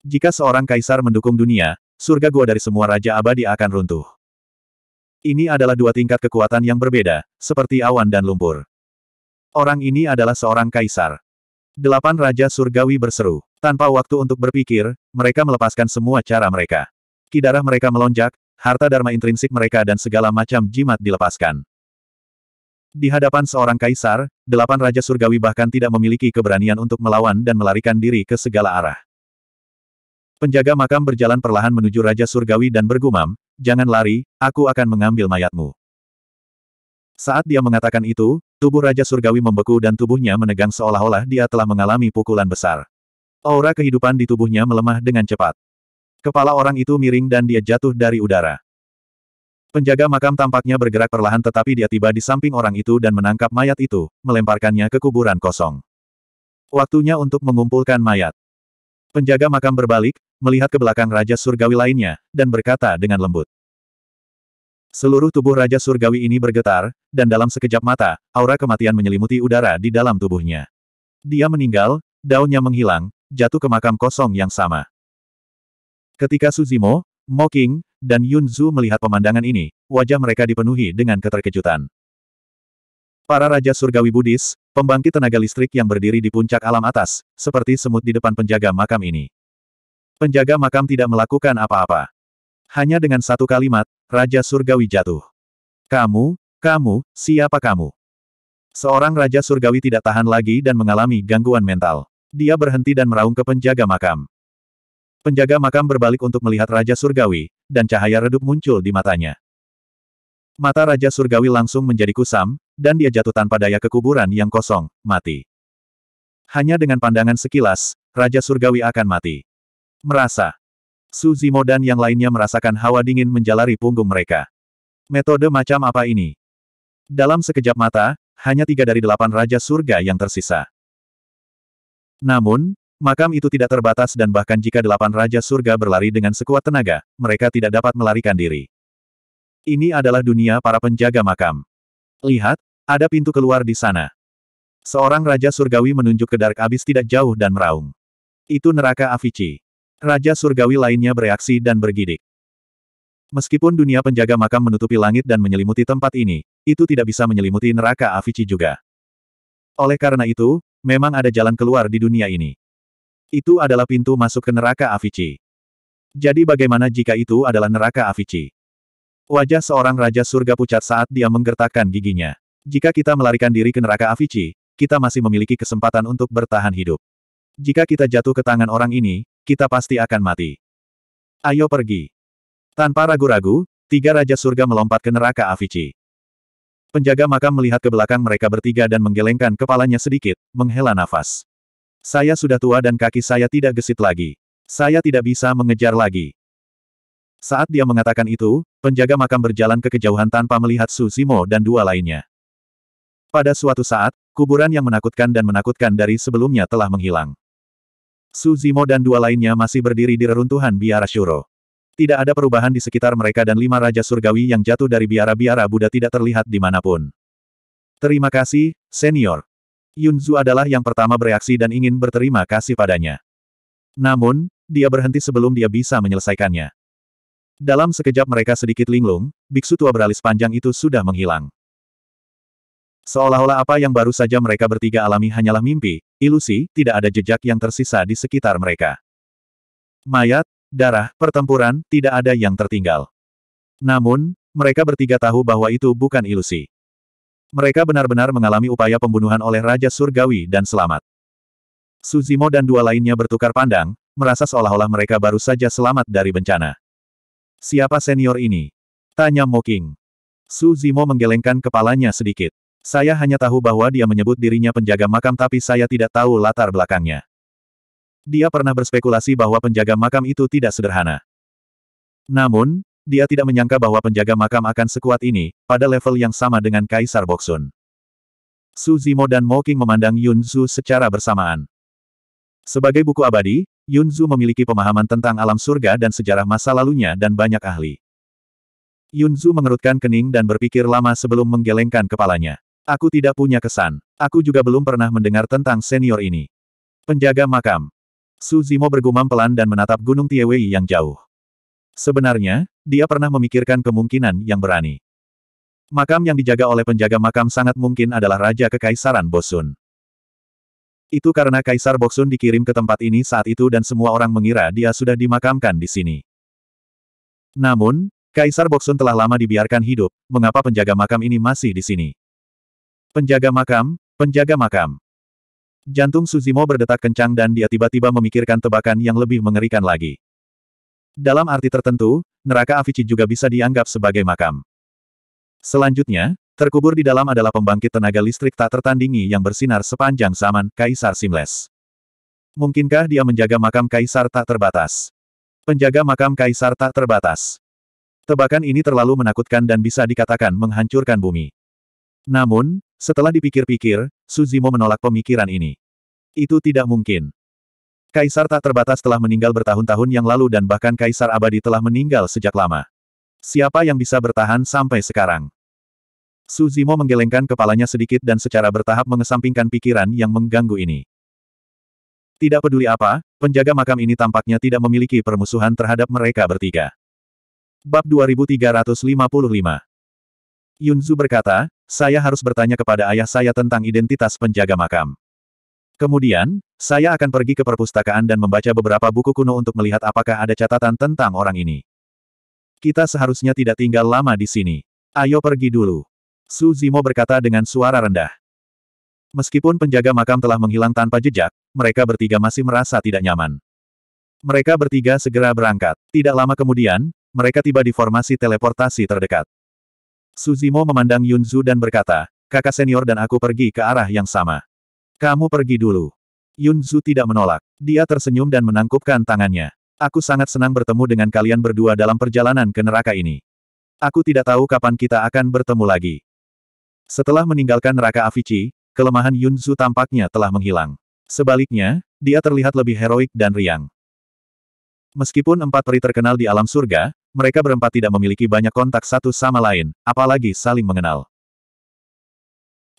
Jika seorang Kaisar mendukung dunia, surga gua dari semua Raja Abadi akan runtuh. Ini adalah dua tingkat kekuatan yang berbeda, seperti awan dan lumpur. Orang ini adalah seorang Kaisar. Delapan Raja Surgawi berseru. Tanpa waktu untuk berpikir, mereka melepaskan semua cara mereka. Kidarah mereka melonjak, harta dharma intrinsik mereka dan segala macam jimat dilepaskan. Di hadapan seorang kaisar, delapan raja surgawi bahkan tidak memiliki keberanian untuk melawan dan melarikan diri ke segala arah. Penjaga makam berjalan perlahan menuju Raja Surgawi dan bergumam, Jangan lari, aku akan mengambil mayatmu. Saat dia mengatakan itu, tubuh Raja Surgawi membeku dan tubuhnya menegang seolah-olah dia telah mengalami pukulan besar. Aura kehidupan di tubuhnya melemah dengan cepat. Kepala orang itu miring dan dia jatuh dari udara. Penjaga makam tampaknya bergerak perlahan tetapi dia tiba di samping orang itu dan menangkap mayat itu, melemparkannya ke kuburan kosong. Waktunya untuk mengumpulkan mayat. Penjaga makam berbalik, melihat ke belakang Raja Surgawi lainnya, dan berkata dengan lembut. Seluruh tubuh Raja Surgawi ini bergetar, dan dalam sekejap mata, aura kematian menyelimuti udara di dalam tubuhnya. Dia meninggal, daunnya menghilang, jatuh ke makam kosong yang sama. Ketika Suzimo, Moking, dan Yun Zhu melihat pemandangan ini, wajah mereka dipenuhi dengan keterkejutan. Para Raja Surgawi Buddhis, pembangkit tenaga listrik yang berdiri di puncak alam atas, seperti semut di depan penjaga makam ini. Penjaga makam tidak melakukan apa-apa. Hanya dengan satu kalimat, Raja Surgawi jatuh. Kamu, kamu, siapa kamu? Seorang Raja Surgawi tidak tahan lagi dan mengalami gangguan mental. Dia berhenti dan meraung ke penjaga makam. Penjaga makam berbalik untuk melihat Raja Surgawi, dan cahaya redup muncul di matanya. Mata Raja Surgawi langsung menjadi kusam, dan dia jatuh tanpa daya ke kuburan yang kosong, mati. Hanya dengan pandangan sekilas, Raja Surgawi akan mati. Merasa. Su Zimo dan yang lainnya merasakan hawa dingin menjalari punggung mereka. Metode macam apa ini? Dalam sekejap mata, hanya tiga dari delapan Raja Surga yang tersisa. Namun, Makam itu tidak terbatas dan bahkan jika delapan Raja Surga berlari dengan sekuat tenaga, mereka tidak dapat melarikan diri. Ini adalah dunia para penjaga makam. Lihat, ada pintu keluar di sana. Seorang Raja Surgawi menunjuk ke Dark abis tidak jauh dan meraung. Itu neraka Avici. Raja Surgawi lainnya bereaksi dan bergidik. Meskipun dunia penjaga makam menutupi langit dan menyelimuti tempat ini, itu tidak bisa menyelimuti neraka Avici juga. Oleh karena itu, memang ada jalan keluar di dunia ini. Itu adalah pintu masuk ke neraka Avicii. Jadi bagaimana jika itu adalah neraka Avicii? Wajah seorang Raja Surga pucat saat dia menggertakkan giginya. Jika kita melarikan diri ke neraka Avicii, kita masih memiliki kesempatan untuk bertahan hidup. Jika kita jatuh ke tangan orang ini, kita pasti akan mati. Ayo pergi. Tanpa ragu-ragu, tiga Raja Surga melompat ke neraka Avicii. Penjaga makam melihat ke belakang mereka bertiga dan menggelengkan kepalanya sedikit, menghela nafas. Saya sudah tua dan kaki saya tidak gesit lagi. Saya tidak bisa mengejar lagi. Saat dia mengatakan itu, penjaga makam berjalan ke kejauhan tanpa melihat Su Zimo dan dua lainnya. Pada suatu saat, kuburan yang menakutkan dan menakutkan dari sebelumnya telah menghilang. Su Zimo dan dua lainnya masih berdiri di reruntuhan biara Shuro. Tidak ada perubahan di sekitar mereka dan lima raja surgawi yang jatuh dari biara-biara Buddha tidak terlihat di manapun. Terima kasih, senior. Yunzu adalah yang pertama bereaksi dan ingin berterima kasih padanya. Namun, dia berhenti sebelum dia bisa menyelesaikannya. Dalam sekejap mereka sedikit linglung, biksu tua beralis panjang itu sudah menghilang. Seolah-olah apa yang baru saja mereka bertiga alami hanyalah mimpi, ilusi, tidak ada jejak yang tersisa di sekitar mereka. Mayat, darah, pertempuran, tidak ada yang tertinggal. Namun, mereka bertiga tahu bahwa itu bukan ilusi. Mereka benar-benar mengalami upaya pembunuhan oleh Raja Surgawi dan selamat. Suzimo dan dua lainnya bertukar pandang, merasa seolah-olah mereka baru saja selamat dari bencana. Siapa senior ini? Tanya Moking. Suzimo menggelengkan kepalanya sedikit. Saya hanya tahu bahwa dia menyebut dirinya penjaga makam tapi saya tidak tahu latar belakangnya. Dia pernah berspekulasi bahwa penjaga makam itu tidak sederhana. Namun, dia tidak menyangka bahwa penjaga makam akan sekuat ini, pada level yang sama dengan Kaisar Boksun. Su Zimo dan Mo King memandang Yun Zhu secara bersamaan. Sebagai buku abadi, Yun Zhu memiliki pemahaman tentang alam surga dan sejarah masa lalunya dan banyak ahli. Yun Zhu mengerutkan kening dan berpikir lama sebelum menggelengkan kepalanya. Aku tidak punya kesan. Aku juga belum pernah mendengar tentang senior ini. Penjaga makam. Su Zimo bergumam pelan dan menatap Gunung Tiewei yang jauh. Sebenarnya, dia pernah memikirkan kemungkinan yang berani. Makam yang dijaga oleh penjaga makam sangat mungkin adalah Raja Kekaisaran Bosun. Itu karena Kaisar Boksun dikirim ke tempat ini saat itu dan semua orang mengira dia sudah dimakamkan di sini. Namun, Kaisar Boksun telah lama dibiarkan hidup, mengapa penjaga makam ini masih di sini? Penjaga makam, penjaga makam. Jantung Suzimo berdetak kencang dan dia tiba-tiba memikirkan tebakan yang lebih mengerikan lagi. Dalam arti tertentu, neraka Avici juga bisa dianggap sebagai makam. Selanjutnya, terkubur di dalam adalah pembangkit tenaga listrik tak tertandingi yang bersinar sepanjang zaman, Kaisar Simles. Mungkinkah dia menjaga makam Kaisar tak terbatas? Penjaga makam Kaisar tak terbatas. Tebakan ini terlalu menakutkan dan bisa dikatakan menghancurkan bumi. Namun, setelah dipikir-pikir, Suzimo menolak pemikiran ini. Itu tidak mungkin. Kaisar tak terbatas telah meninggal bertahun-tahun yang lalu dan bahkan Kaisar abadi telah meninggal sejak lama. Siapa yang bisa bertahan sampai sekarang? Suzimo menggelengkan kepalanya sedikit dan secara bertahap mengesampingkan pikiran yang mengganggu ini. Tidak peduli apa, penjaga makam ini tampaknya tidak memiliki permusuhan terhadap mereka bertiga. Bab 2355 Yunzu berkata, saya harus bertanya kepada ayah saya tentang identitas penjaga makam. Kemudian, saya akan pergi ke perpustakaan dan membaca beberapa buku kuno untuk melihat apakah ada catatan tentang orang ini. Kita seharusnya tidak tinggal lama di sini. Ayo pergi dulu. Su Zimo berkata dengan suara rendah. Meskipun penjaga makam telah menghilang tanpa jejak, mereka bertiga masih merasa tidak nyaman. Mereka bertiga segera berangkat. Tidak lama kemudian, mereka tiba di formasi teleportasi terdekat. Suzimo memandang Yunzu dan berkata, kakak senior dan aku pergi ke arah yang sama. Kamu pergi dulu. Yun Zhu tidak menolak. Dia tersenyum dan menangkupkan tangannya. Aku sangat senang bertemu dengan kalian berdua dalam perjalanan ke neraka ini. Aku tidak tahu kapan kita akan bertemu lagi. Setelah meninggalkan neraka Avici, kelemahan Yun Zhu tampaknya telah menghilang. Sebaliknya, dia terlihat lebih heroik dan riang. Meskipun empat peri terkenal di alam surga, mereka berempat tidak memiliki banyak kontak satu sama lain, apalagi saling mengenal.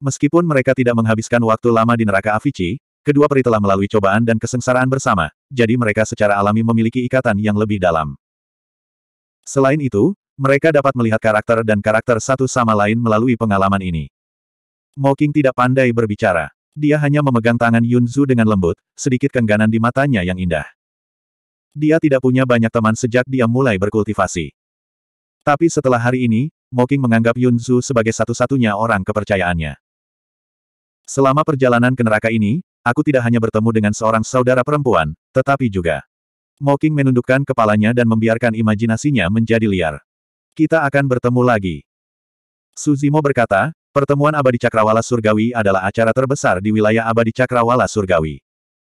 Meskipun mereka tidak menghabiskan waktu lama di neraka Avici, kedua peri telah melalui cobaan dan kesengsaraan bersama, jadi mereka secara alami memiliki ikatan yang lebih dalam. Selain itu, mereka dapat melihat karakter dan karakter satu sama lain melalui pengalaman ini. Moking tidak pandai berbicara. Dia hanya memegang tangan Yunzu dengan lembut, sedikit kengganan di matanya yang indah. Dia tidak punya banyak teman sejak dia mulai berkultivasi. Tapi setelah hari ini, Moking menganggap Yunzu sebagai satu-satunya orang kepercayaannya. Selama perjalanan ke neraka ini, aku tidak hanya bertemu dengan seorang saudara perempuan, tetapi juga. Moking menundukkan kepalanya dan membiarkan imajinasinya menjadi liar. Kita akan bertemu lagi. Suzimo berkata, pertemuan abadi cakrawala surgawi adalah acara terbesar di wilayah abadi cakrawala surgawi.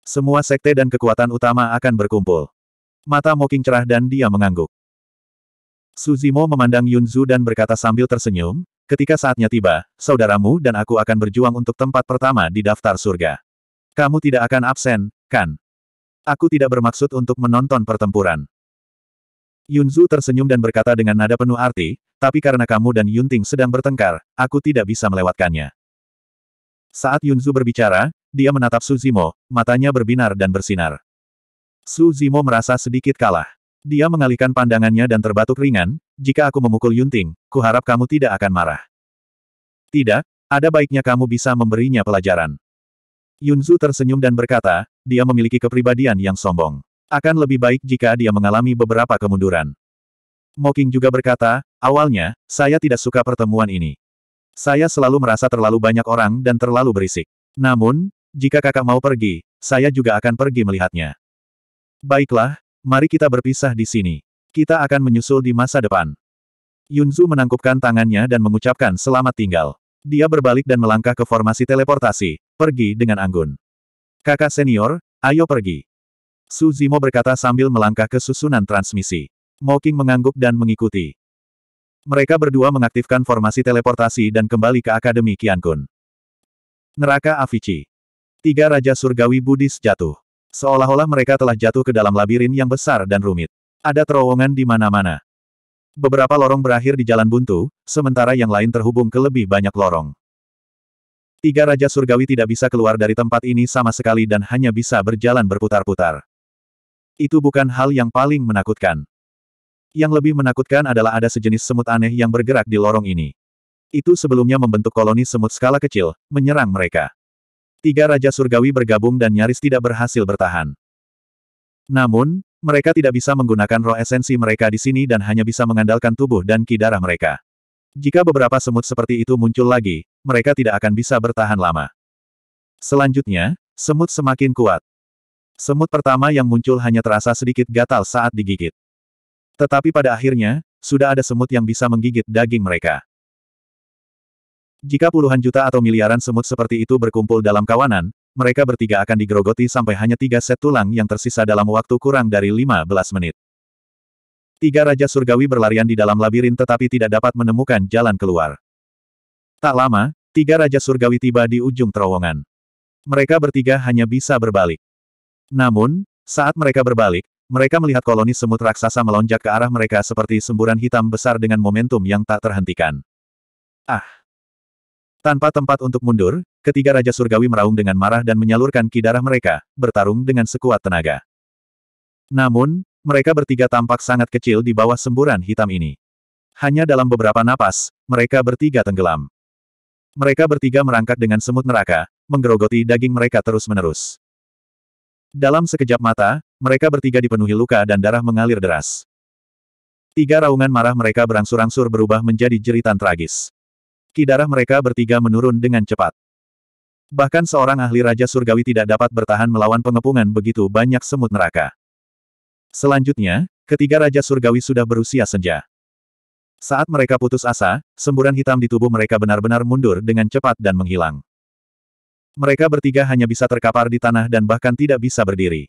Semua sekte dan kekuatan utama akan berkumpul. Mata Moking cerah dan dia mengangguk. Suzimo memandang Yunzu dan berkata sambil tersenyum, Ketika saatnya tiba, saudaramu dan aku akan berjuang untuk tempat pertama di daftar surga. Kamu tidak akan absen, kan? Aku tidak bermaksud untuk menonton pertempuran. Yunzu tersenyum dan berkata dengan nada penuh arti, tapi karena kamu dan Yunting sedang bertengkar, aku tidak bisa melewatkannya. Saat Yunzu berbicara, dia menatap Su Zimo, matanya berbinar dan bersinar. Su Zimo merasa sedikit kalah. Dia mengalihkan pandangannya dan terbatuk ringan, jika aku memukul Yunting, kuharap kamu tidak akan marah. Tidak, ada baiknya kamu bisa memberinya pelajaran. Yunzu tersenyum dan berkata, dia memiliki kepribadian yang sombong. Akan lebih baik jika dia mengalami beberapa kemunduran. Moking juga berkata, awalnya, saya tidak suka pertemuan ini. Saya selalu merasa terlalu banyak orang dan terlalu berisik. Namun, jika kakak mau pergi, saya juga akan pergi melihatnya. Baiklah, mari kita berpisah di sini. Kita akan menyusul di masa depan. Yunzu menangkupkan tangannya dan mengucapkan selamat tinggal. Dia berbalik dan melangkah ke formasi teleportasi, pergi dengan anggun. Kakak senior, ayo pergi. Su Zimo berkata sambil melangkah ke susunan transmisi. Moking mengangguk dan mengikuti. Mereka berdua mengaktifkan formasi teleportasi dan kembali ke Akademi Kun. Neraka Avici. Tiga Raja Surgawi Buddhis jatuh. Seolah-olah mereka telah jatuh ke dalam labirin yang besar dan rumit. Ada terowongan di mana-mana. Beberapa lorong berakhir di jalan buntu, sementara yang lain terhubung ke lebih banyak lorong. Tiga Raja Surgawi tidak bisa keluar dari tempat ini sama sekali dan hanya bisa berjalan berputar-putar. Itu bukan hal yang paling menakutkan. Yang lebih menakutkan adalah ada sejenis semut aneh yang bergerak di lorong ini. Itu sebelumnya membentuk koloni semut skala kecil, menyerang mereka. Tiga Raja Surgawi bergabung dan nyaris tidak berhasil bertahan. Namun, mereka tidak bisa menggunakan roh esensi mereka di sini dan hanya bisa mengandalkan tubuh dan ki darah mereka. Jika beberapa semut seperti itu muncul lagi, mereka tidak akan bisa bertahan lama. Selanjutnya, semut semakin kuat. Semut pertama yang muncul hanya terasa sedikit gatal saat digigit. Tetapi pada akhirnya, sudah ada semut yang bisa menggigit daging mereka. Jika puluhan juta atau miliaran semut seperti itu berkumpul dalam kawanan, mereka bertiga akan digerogoti sampai hanya tiga set tulang yang tersisa dalam waktu kurang dari 15 menit. Tiga Raja Surgawi berlarian di dalam labirin tetapi tidak dapat menemukan jalan keluar. Tak lama, tiga Raja Surgawi tiba di ujung terowongan. Mereka bertiga hanya bisa berbalik. Namun, saat mereka berbalik, mereka melihat koloni semut raksasa melonjak ke arah mereka seperti semburan hitam besar dengan momentum yang tak terhentikan. Ah! Tanpa tempat untuk mundur, Ketiga Raja Surgawi meraung dengan marah dan menyalurkan ki darah mereka, bertarung dengan sekuat tenaga. Namun, mereka bertiga tampak sangat kecil di bawah semburan hitam ini. Hanya dalam beberapa napas, mereka bertiga tenggelam. Mereka bertiga merangkak dengan semut neraka, menggerogoti daging mereka terus-menerus. Dalam sekejap mata, mereka bertiga dipenuhi luka dan darah mengalir deras. Tiga raungan marah mereka berangsur-angsur berubah menjadi jeritan tragis. Ki darah mereka bertiga menurun dengan cepat. Bahkan seorang ahli Raja Surgawi tidak dapat bertahan melawan pengepungan begitu banyak semut neraka. Selanjutnya, ketiga Raja Surgawi sudah berusia senja. Saat mereka putus asa, semburan hitam di tubuh mereka benar-benar mundur dengan cepat dan menghilang. Mereka bertiga hanya bisa terkapar di tanah dan bahkan tidak bisa berdiri.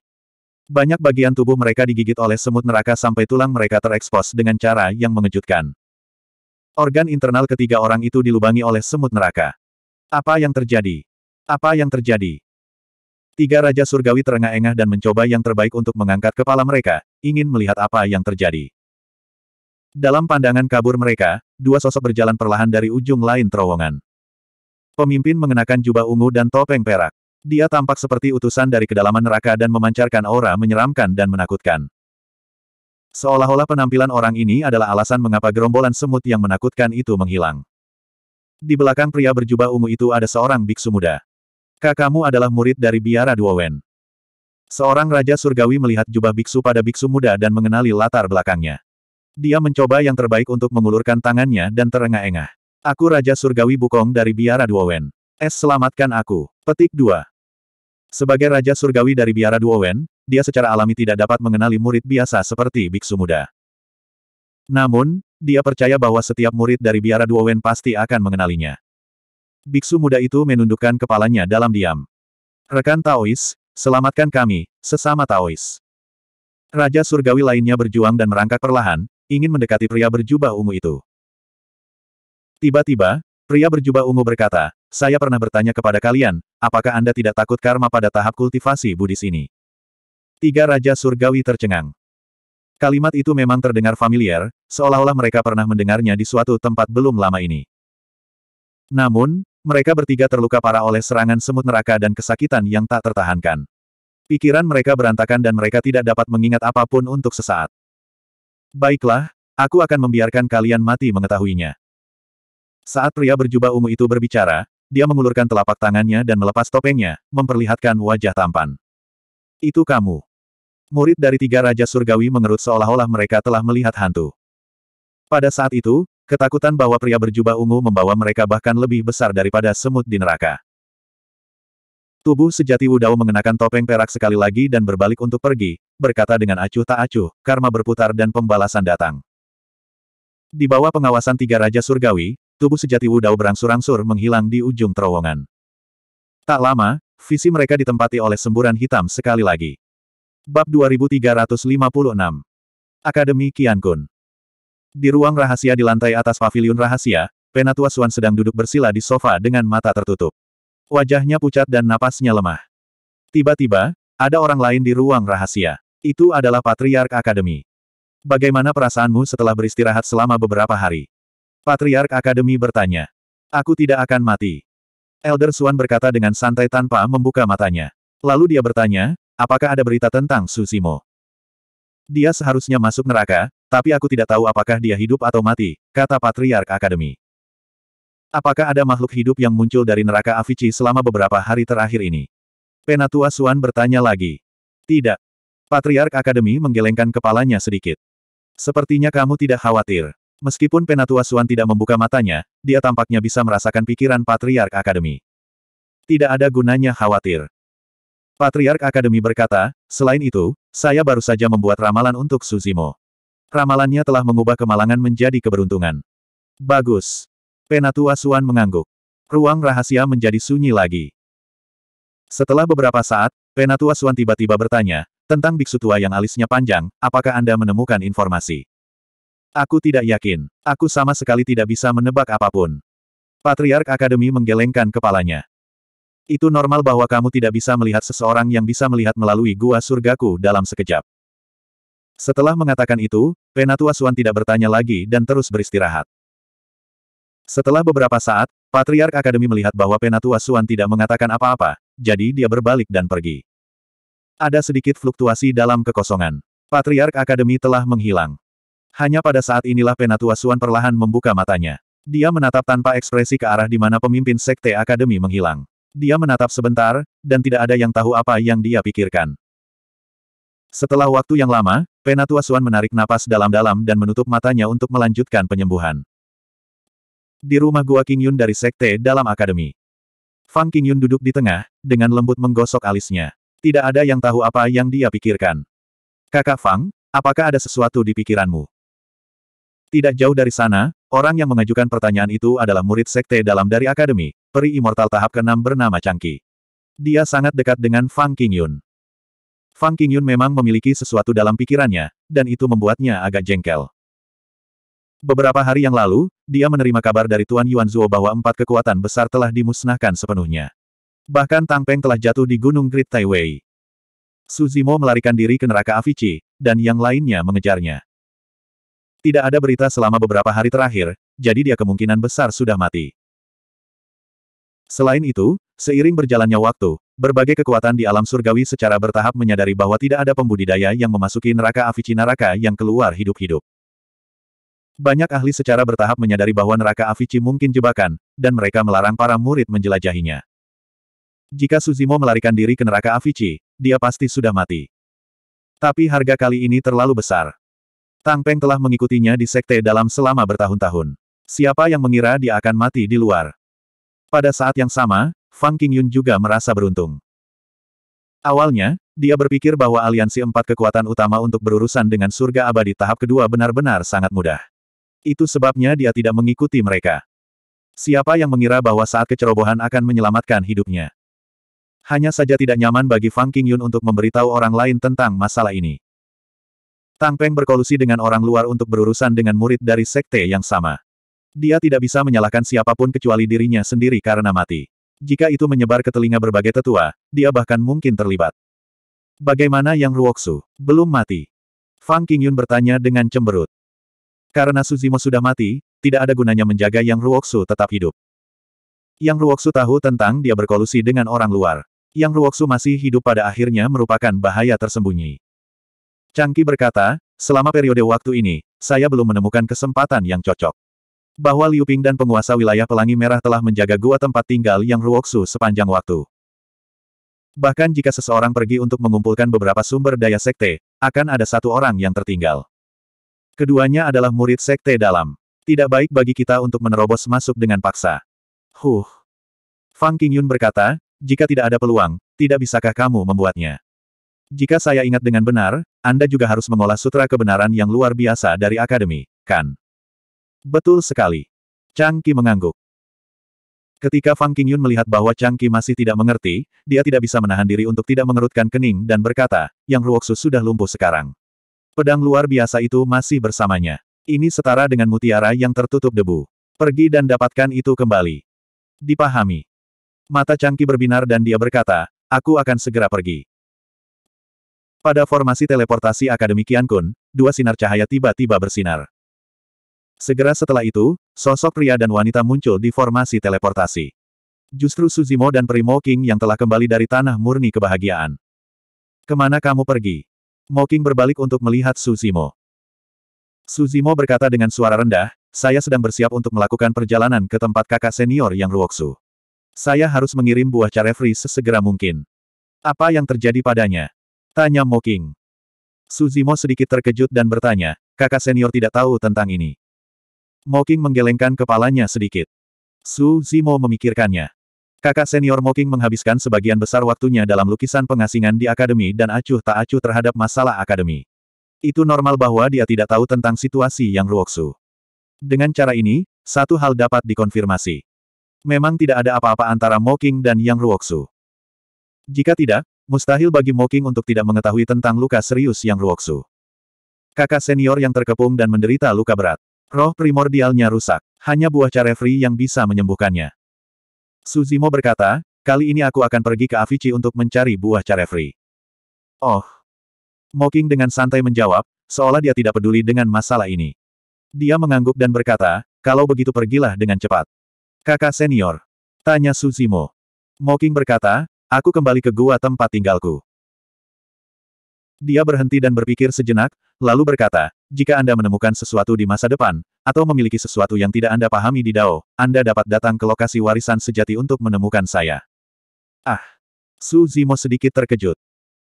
Banyak bagian tubuh mereka digigit oleh semut neraka sampai tulang mereka terekspos dengan cara yang mengejutkan. Organ internal ketiga orang itu dilubangi oleh semut neraka. Apa yang terjadi? Apa yang terjadi? Tiga Raja Surgawi terengah-engah dan mencoba yang terbaik untuk mengangkat kepala mereka, ingin melihat apa yang terjadi. Dalam pandangan kabur mereka, dua sosok berjalan perlahan dari ujung lain terowongan. Pemimpin mengenakan jubah ungu dan topeng perak. Dia tampak seperti utusan dari kedalaman neraka dan memancarkan aura menyeramkan dan menakutkan. Seolah-olah penampilan orang ini adalah alasan mengapa gerombolan semut yang menakutkan itu menghilang. Di belakang pria berjubah ungu itu ada seorang biksu muda. Kakakmu adalah murid dari biara Duowen. Seorang raja surgawi melihat jubah biksu pada biksu muda dan mengenali latar belakangnya. Dia mencoba yang terbaik untuk mengulurkan tangannya dan terengah-engah. Aku raja surgawi bukong dari biara Duowen. Es selamatkan aku. Petik 2. Sebagai raja surgawi dari biara Duowen, dia secara alami tidak dapat mengenali murid biasa seperti biksu muda. Namun, dia percaya bahwa setiap murid dari biara Duowen pasti akan mengenalinya. Biksu muda itu menundukkan kepalanya dalam diam. Rekan Taois, selamatkan kami, sesama Taois. Raja surgawi lainnya berjuang dan merangkak perlahan, ingin mendekati pria berjubah ungu itu. Tiba-tiba, pria berjubah ungu berkata, saya pernah bertanya kepada kalian, apakah Anda tidak takut karma pada tahap kultivasi Buddhis ini? Tiga Raja Surgawi tercengang. Kalimat itu memang terdengar familiar, seolah-olah mereka pernah mendengarnya di suatu tempat belum lama ini. Namun, mereka bertiga terluka parah oleh serangan semut neraka dan kesakitan yang tak tertahankan. Pikiran mereka berantakan dan mereka tidak dapat mengingat apapun untuk sesaat. Baiklah, aku akan membiarkan kalian mati mengetahuinya. Saat pria berjubah ungu itu berbicara, dia mengulurkan telapak tangannya dan melepas topengnya, memperlihatkan wajah tampan. Itu kamu. Murid dari tiga raja surgawi mengerut seolah-olah mereka telah melihat hantu. Pada saat itu, Ketakutan bahwa pria berjubah ungu membawa mereka bahkan lebih besar daripada semut di neraka. Tubuh sejati Wudao mengenakan topeng perak sekali lagi dan berbalik untuk pergi, berkata dengan acuh tak acuh, karma berputar dan pembalasan datang. Di bawah pengawasan tiga Raja Surgawi, tubuh sejati Wudao berangsur-angsur menghilang di ujung terowongan. Tak lama, visi mereka ditempati oleh semburan hitam sekali lagi. Bab 2356 Akademi Kian di ruang rahasia di lantai atas paviliun rahasia, Penatua Suan sedang duduk bersila di sofa dengan mata tertutup. Wajahnya pucat dan napasnya lemah. Tiba-tiba, ada orang lain di ruang rahasia. Itu adalah Patriark Akademi. Bagaimana perasaanmu setelah beristirahat selama beberapa hari? Patriark Akademi bertanya. Aku tidak akan mati. Elder Suan berkata dengan santai tanpa membuka matanya. Lalu dia bertanya, apakah ada berita tentang Susimo? Dia seharusnya masuk neraka, tapi aku tidak tahu apakah dia hidup atau mati, kata Patriark Akademi. Apakah ada makhluk hidup yang muncul dari neraka Avici selama beberapa hari terakhir ini? Penatua Suan bertanya lagi. Tidak. Patriark Akademi menggelengkan kepalanya sedikit. Sepertinya kamu tidak khawatir. Meskipun Penatua Suan tidak membuka matanya, dia tampaknya bisa merasakan pikiran Patriark Akademi. Tidak ada gunanya khawatir. Patriark Akademi berkata, selain itu, saya baru saja membuat ramalan untuk Suzimo. Ramalannya telah mengubah kemalangan menjadi keberuntungan. Bagus. Penatua Suan mengangguk. Ruang rahasia menjadi sunyi lagi. Setelah beberapa saat, Penatua Suan tiba-tiba bertanya, tentang biksu tua yang alisnya panjang, apakah Anda menemukan informasi? Aku tidak yakin. Aku sama sekali tidak bisa menebak apapun. Patriark Akademi menggelengkan kepalanya. Itu normal bahwa kamu tidak bisa melihat seseorang yang bisa melihat melalui gua surgaku dalam sekejap. Setelah mengatakan itu, Penatua Suan tidak bertanya lagi dan terus beristirahat. Setelah beberapa saat, Patriark Akademi melihat bahwa Penatua Suan tidak mengatakan apa-apa, jadi dia berbalik dan pergi. Ada sedikit fluktuasi dalam kekosongan. Patriark Akademi telah menghilang. Hanya pada saat inilah Penatua Suan perlahan membuka matanya. Dia menatap tanpa ekspresi ke arah di mana pemimpin Sekte Akademi menghilang. Dia menatap sebentar, dan tidak ada yang tahu apa yang dia pikirkan. Setelah waktu yang lama, Penatua Suan menarik napas dalam-dalam dan menutup matanya untuk melanjutkan penyembuhan. Di rumah gua King Yun dari Sekte dalam Akademi. Fang King Yun duduk di tengah, dengan lembut menggosok alisnya. Tidak ada yang tahu apa yang dia pikirkan. Kakak Fang, apakah ada sesuatu di pikiranmu? Tidak jauh dari sana, orang yang mengajukan pertanyaan itu adalah murid Sekte dalam dari Akademi, peri immortal tahap ke-6 bernama Changki. Dia sangat dekat dengan Fang King Yun. Fang Qingyun memang memiliki sesuatu dalam pikirannya, dan itu membuatnya agak jengkel. Beberapa hari yang lalu, dia menerima kabar dari Tuan Yuan Zuo bahwa empat kekuatan besar telah dimusnahkan sepenuhnya. Bahkan Tang Peng telah jatuh di Gunung Great Taiwei. Zimo melarikan diri ke neraka Avici, dan yang lainnya mengejarnya. Tidak ada berita selama beberapa hari terakhir, jadi dia kemungkinan besar sudah mati. Selain itu, seiring berjalannya waktu, Berbagai kekuatan di alam surgawi secara bertahap menyadari bahwa tidak ada pembudidaya yang memasuki neraka Avicii neraka yang keluar hidup-hidup. Banyak ahli secara bertahap menyadari bahwa neraka Avici mungkin jebakan, dan mereka melarang para murid menjelajahinya. Jika Suzimo melarikan diri ke neraka Avici, dia pasti sudah mati. Tapi harga kali ini terlalu besar. Tang Peng telah mengikutinya di sekte dalam selama bertahun-tahun. Siapa yang mengira dia akan mati di luar? Pada saat yang sama, Fang Qingyun juga merasa beruntung. Awalnya, dia berpikir bahwa aliansi empat kekuatan utama untuk berurusan dengan surga abadi tahap kedua benar-benar sangat mudah. Itu sebabnya dia tidak mengikuti mereka. Siapa yang mengira bahwa saat kecerobohan akan menyelamatkan hidupnya? Hanya saja tidak nyaman bagi Fang Qingyun untuk memberitahu orang lain tentang masalah ini. Tang Peng berkolusi dengan orang luar untuk berurusan dengan murid dari sekte yang sama. Dia tidak bisa menyalahkan siapapun kecuali dirinya sendiri karena mati. Jika itu menyebar ke telinga berbagai tetua, dia bahkan mungkin terlibat. Bagaimana yang Ruoksu? Belum mati. Fang Qingyun bertanya dengan cemberut. Karena Suzimo sudah mati, tidak ada gunanya menjaga yang Ruoksu tetap hidup. Yang Ruoksu tahu tentang dia berkolusi dengan orang luar. Yang Ruoksu masih hidup pada akhirnya merupakan bahaya tersembunyi. Cangki berkata, selama periode waktu ini, saya belum menemukan kesempatan yang cocok bahwa Liu Ping dan penguasa wilayah Pelangi Merah telah menjaga gua tempat tinggal yang Ruoksu sepanjang waktu. Bahkan jika seseorang pergi untuk mengumpulkan beberapa sumber daya sekte, akan ada satu orang yang tertinggal. Keduanya adalah murid sekte dalam. Tidak baik bagi kita untuk menerobos masuk dengan paksa. Huh. Fang Qingyun berkata, jika tidak ada peluang, tidak bisakah kamu membuatnya? Jika saya ingat dengan benar, Anda juga harus mengolah sutra kebenaran yang luar biasa dari akademi, kan? Betul sekali. Chang Qi mengangguk. Ketika Fang Qingyun melihat bahwa Chang Qi masih tidak mengerti, dia tidak bisa menahan diri untuk tidak mengerutkan kening dan berkata, yang Ruoksu sudah lumpuh sekarang. Pedang luar biasa itu masih bersamanya. Ini setara dengan mutiara yang tertutup debu. Pergi dan dapatkan itu kembali. Dipahami. Mata Chang Qi berbinar dan dia berkata, aku akan segera pergi. Pada formasi teleportasi Akademi Kun, dua sinar cahaya tiba-tiba bersinar. Segera setelah itu, sosok pria dan wanita muncul di formasi teleportasi. Justru Suzimo dan Primo King yang telah kembali dari tanah murni kebahagiaan. Kemana kamu pergi? Moking berbalik untuk melihat Suzimo. Suzimo berkata dengan suara rendah, saya sedang bersiap untuk melakukan perjalanan ke tempat kakak senior yang Ruoksu. Saya harus mengirim buah carefree sesegera mungkin. Apa yang terjadi padanya? Tanya Moking. Suzimo sedikit terkejut dan bertanya, kakak senior tidak tahu tentang ini. Moking menggelengkan kepalanya sedikit. Su Zimo memikirkannya. Kakak senior Moking menghabiskan sebagian besar waktunya dalam lukisan pengasingan di akademi dan acuh tak acuh terhadap masalah akademi. Itu normal bahwa dia tidak tahu tentang situasi yang Ruoksu. Dengan cara ini, satu hal dapat dikonfirmasi. Memang tidak ada apa-apa antara Moking dan Yang Ruoksu. Jika tidak, mustahil bagi Moking untuk tidak mengetahui tentang luka serius Yang Ruoksu. Kakak senior yang terkepung dan menderita luka berat. Roh primordialnya rusak. Hanya buah carefree yang bisa menyembuhkannya. Suzimo berkata, kali ini aku akan pergi ke Avici untuk mencari buah carefree. Oh. Moking dengan santai menjawab, seolah dia tidak peduli dengan masalah ini. Dia mengangguk dan berkata, kalau begitu pergilah dengan cepat. Kakak senior. Tanya Suzimo. Moking berkata, aku kembali ke gua tempat tinggalku. Dia berhenti dan berpikir sejenak, lalu berkata, jika Anda menemukan sesuatu di masa depan, atau memiliki sesuatu yang tidak Anda pahami di Dao, Anda dapat datang ke lokasi warisan sejati untuk menemukan saya. Ah! Su Zimo sedikit terkejut.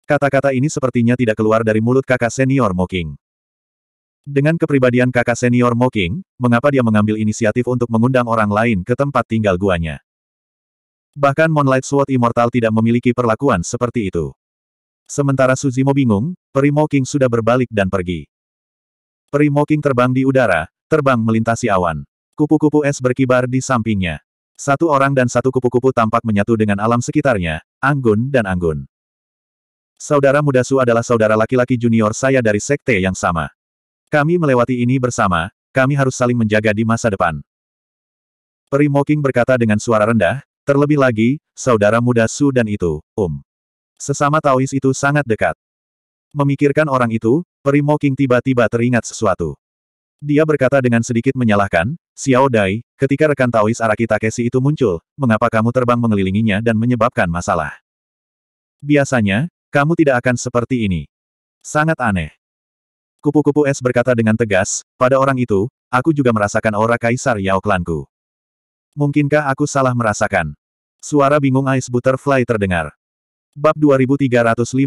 Kata-kata ini sepertinya tidak keluar dari mulut kakak senior Moking. Dengan kepribadian kakak senior Moking, mengapa dia mengambil inisiatif untuk mengundang orang lain ke tempat tinggal guanya? Bahkan Moonlight Sword Immortal tidak memiliki perlakuan seperti itu. Sementara Suzimo bingung, Primo King sudah berbalik dan pergi. Primo King terbang di udara, terbang melintasi awan. Kupu-kupu es berkibar di sampingnya. Satu orang dan satu kupu-kupu tampak menyatu dengan alam sekitarnya, Anggun dan Anggun. Saudara Mudasu adalah saudara laki-laki junior saya dari sekte yang sama. Kami melewati ini bersama, kami harus saling menjaga di masa depan. Primo King berkata dengan suara rendah, terlebih lagi, saudara Mudasu dan itu, Um. Sesama Taois itu sangat dekat. Memikirkan orang itu, Peri King tiba-tiba teringat sesuatu. Dia berkata dengan sedikit menyalahkan, Xiao Dai, ketika rekan Taois Araki Takeshi itu muncul, mengapa kamu terbang mengelilinginya dan menyebabkan masalah? Biasanya, kamu tidak akan seperti ini. Sangat aneh. Kupu-kupu es berkata dengan tegas, pada orang itu, aku juga merasakan aura kaisar Yao klanku. Mungkinkah aku salah merasakan? Suara bingung Ice Butterfly terdengar. Bab 2357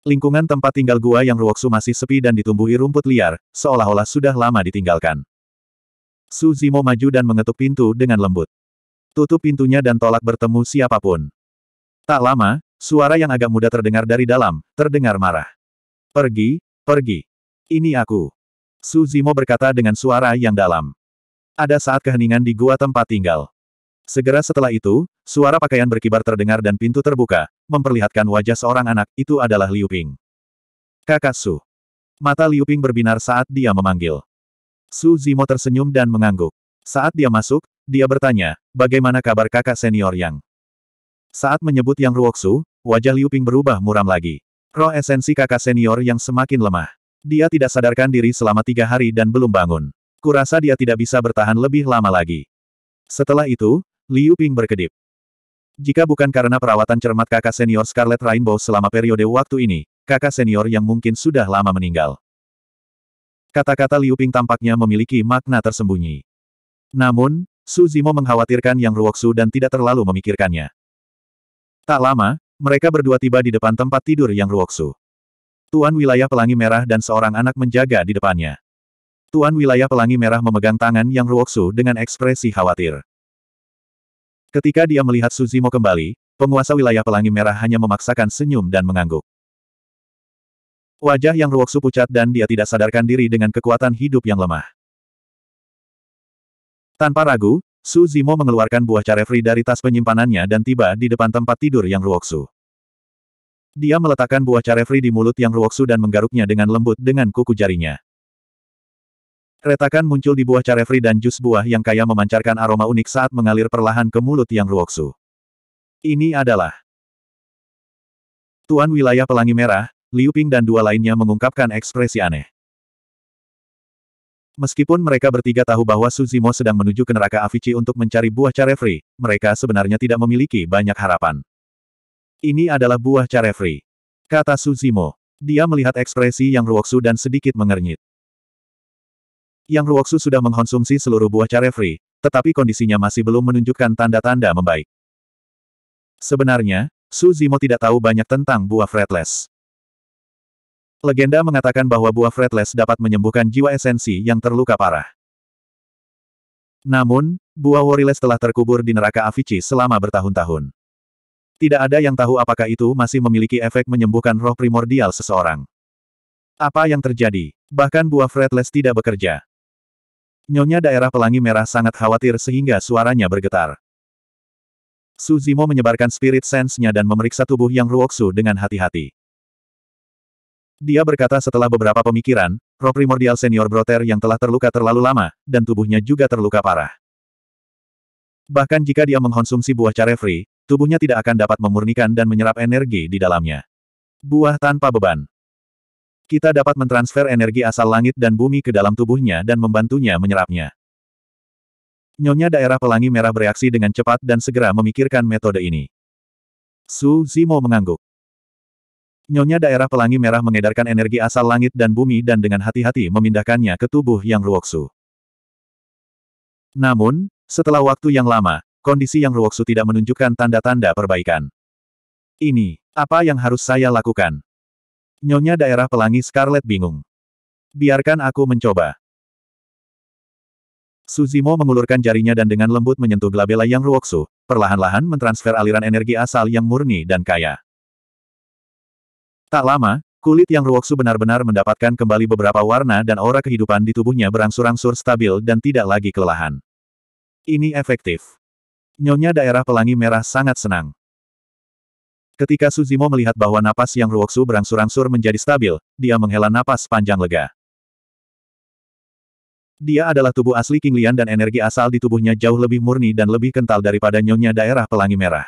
Lingkungan tempat tinggal gua yang ruoksu masih sepi dan ditumbuhi rumput liar, seolah-olah sudah lama ditinggalkan. Su Zimo maju dan mengetuk pintu dengan lembut. Tutup pintunya dan tolak bertemu siapapun. Tak lama, suara yang agak muda terdengar dari dalam, terdengar marah. Pergi, pergi. Ini aku. Su Zimo berkata dengan suara yang dalam. Ada saat keheningan di gua tempat tinggal. Segera setelah itu, suara pakaian berkibar terdengar dan pintu terbuka, memperlihatkan wajah seorang anak, itu adalah Liu Ping. Kakak Su. Mata Liu Ping berbinar saat dia memanggil. Su Zimo tersenyum dan mengangguk. Saat dia masuk, dia bertanya, bagaimana kabar kakak senior Yang? Saat menyebut Yang Ruoksu, wajah Liu Ping berubah muram lagi. Roh esensi kakak senior yang semakin lemah. Dia tidak sadarkan diri selama tiga hari dan belum bangun. Kurasa dia tidak bisa bertahan lebih lama lagi. Setelah itu, Liu Ping berkedip. Jika bukan karena perawatan cermat kakak senior Scarlet Rainbow selama periode waktu ini, kakak senior yang mungkin sudah lama meninggal. Kata-kata Liu Ping tampaknya memiliki makna tersembunyi. Namun, Su Zimo mengkhawatirkan Yang Ruoksu dan tidak terlalu memikirkannya. Tak lama, mereka berdua tiba di depan tempat tidur Yang Ruoksu. Tuan Wilayah Pelangi Merah dan seorang anak menjaga di depannya. Tuan Wilayah Pelangi Merah memegang tangan Yang Ruoksu dengan ekspresi khawatir. Ketika dia melihat Suzimo kembali, penguasa wilayah pelangi merah hanya memaksakan senyum dan mengangguk. Wajah yang ruoksu pucat dan dia tidak sadarkan diri dengan kekuatan hidup yang lemah. Tanpa ragu, Su mengeluarkan buah carefree dari tas penyimpanannya dan tiba di depan tempat tidur yang ruoksu. Dia meletakkan buah carefree di mulut yang ruoksu dan menggaruknya dengan lembut dengan kuku jarinya. Retakan muncul di buah carefree dan jus buah yang kaya memancarkan aroma unik saat mengalir perlahan ke mulut yang Ruoksu. Ini adalah Tuan Wilayah Pelangi Merah, Liu Ping dan dua lainnya mengungkapkan ekspresi aneh. Meskipun mereka bertiga tahu bahwa Suzimo sedang menuju ke neraka Avici untuk mencari buah carefree, mereka sebenarnya tidak memiliki banyak harapan. Ini adalah buah carefree. Kata Suzimo. Dia melihat ekspresi yang Ruoksu dan sedikit mengernyit yang Ruoksu sudah mengkonsumsi seluruh buah carefree, tetapi kondisinya masih belum menunjukkan tanda-tanda membaik. Sebenarnya, Su Zimo tidak tahu banyak tentang buah fretless. Legenda mengatakan bahwa buah fretless dapat menyembuhkan jiwa esensi yang terluka parah. Namun, buah woriles telah terkubur di neraka Avicii selama bertahun-tahun. Tidak ada yang tahu apakah itu masih memiliki efek menyembuhkan roh primordial seseorang. Apa yang terjadi? Bahkan buah fretless tidak bekerja. Nyonya daerah pelangi merah sangat khawatir sehingga suaranya bergetar. Suzimo menyebarkan spirit sense-nya dan memeriksa tubuh yang Ruoksu dengan hati-hati. Dia berkata setelah beberapa pemikiran, roh primordial senior Broter yang telah terluka terlalu lama, dan tubuhnya juga terluka parah. Bahkan jika dia mengkonsumsi buah carefree, tubuhnya tidak akan dapat memurnikan dan menyerap energi di dalamnya. Buah tanpa beban. Kita dapat mentransfer energi asal langit dan bumi ke dalam tubuhnya dan membantunya menyerapnya. Nyonya daerah pelangi merah bereaksi dengan cepat dan segera memikirkan metode ini. Su Zimo mengangguk. Nyonya daerah pelangi merah mengedarkan energi asal langit dan bumi dan dengan hati-hati memindahkannya ke tubuh yang Ruoksu. Namun, setelah waktu yang lama, kondisi yang Ruoksu tidak menunjukkan tanda-tanda perbaikan. Ini, apa yang harus saya lakukan? Nyonya daerah pelangi Scarlet bingung. Biarkan aku mencoba. Suzimo mengulurkan jarinya dan dengan lembut menyentuh glabella yang ruoksu, perlahan-lahan mentransfer aliran energi asal yang murni dan kaya. Tak lama, kulit yang ruoksu benar-benar mendapatkan kembali beberapa warna dan aura kehidupan di tubuhnya berangsur-angsur stabil dan tidak lagi kelelahan. Ini efektif. Nyonya daerah pelangi merah sangat senang. Ketika Suzimo melihat bahwa napas yang Ruoksu berangsur-angsur menjadi stabil, dia menghela napas panjang lega. Dia adalah tubuh asli King Lian dan energi asal di tubuhnya jauh lebih murni dan lebih kental daripada nyonya daerah pelangi merah.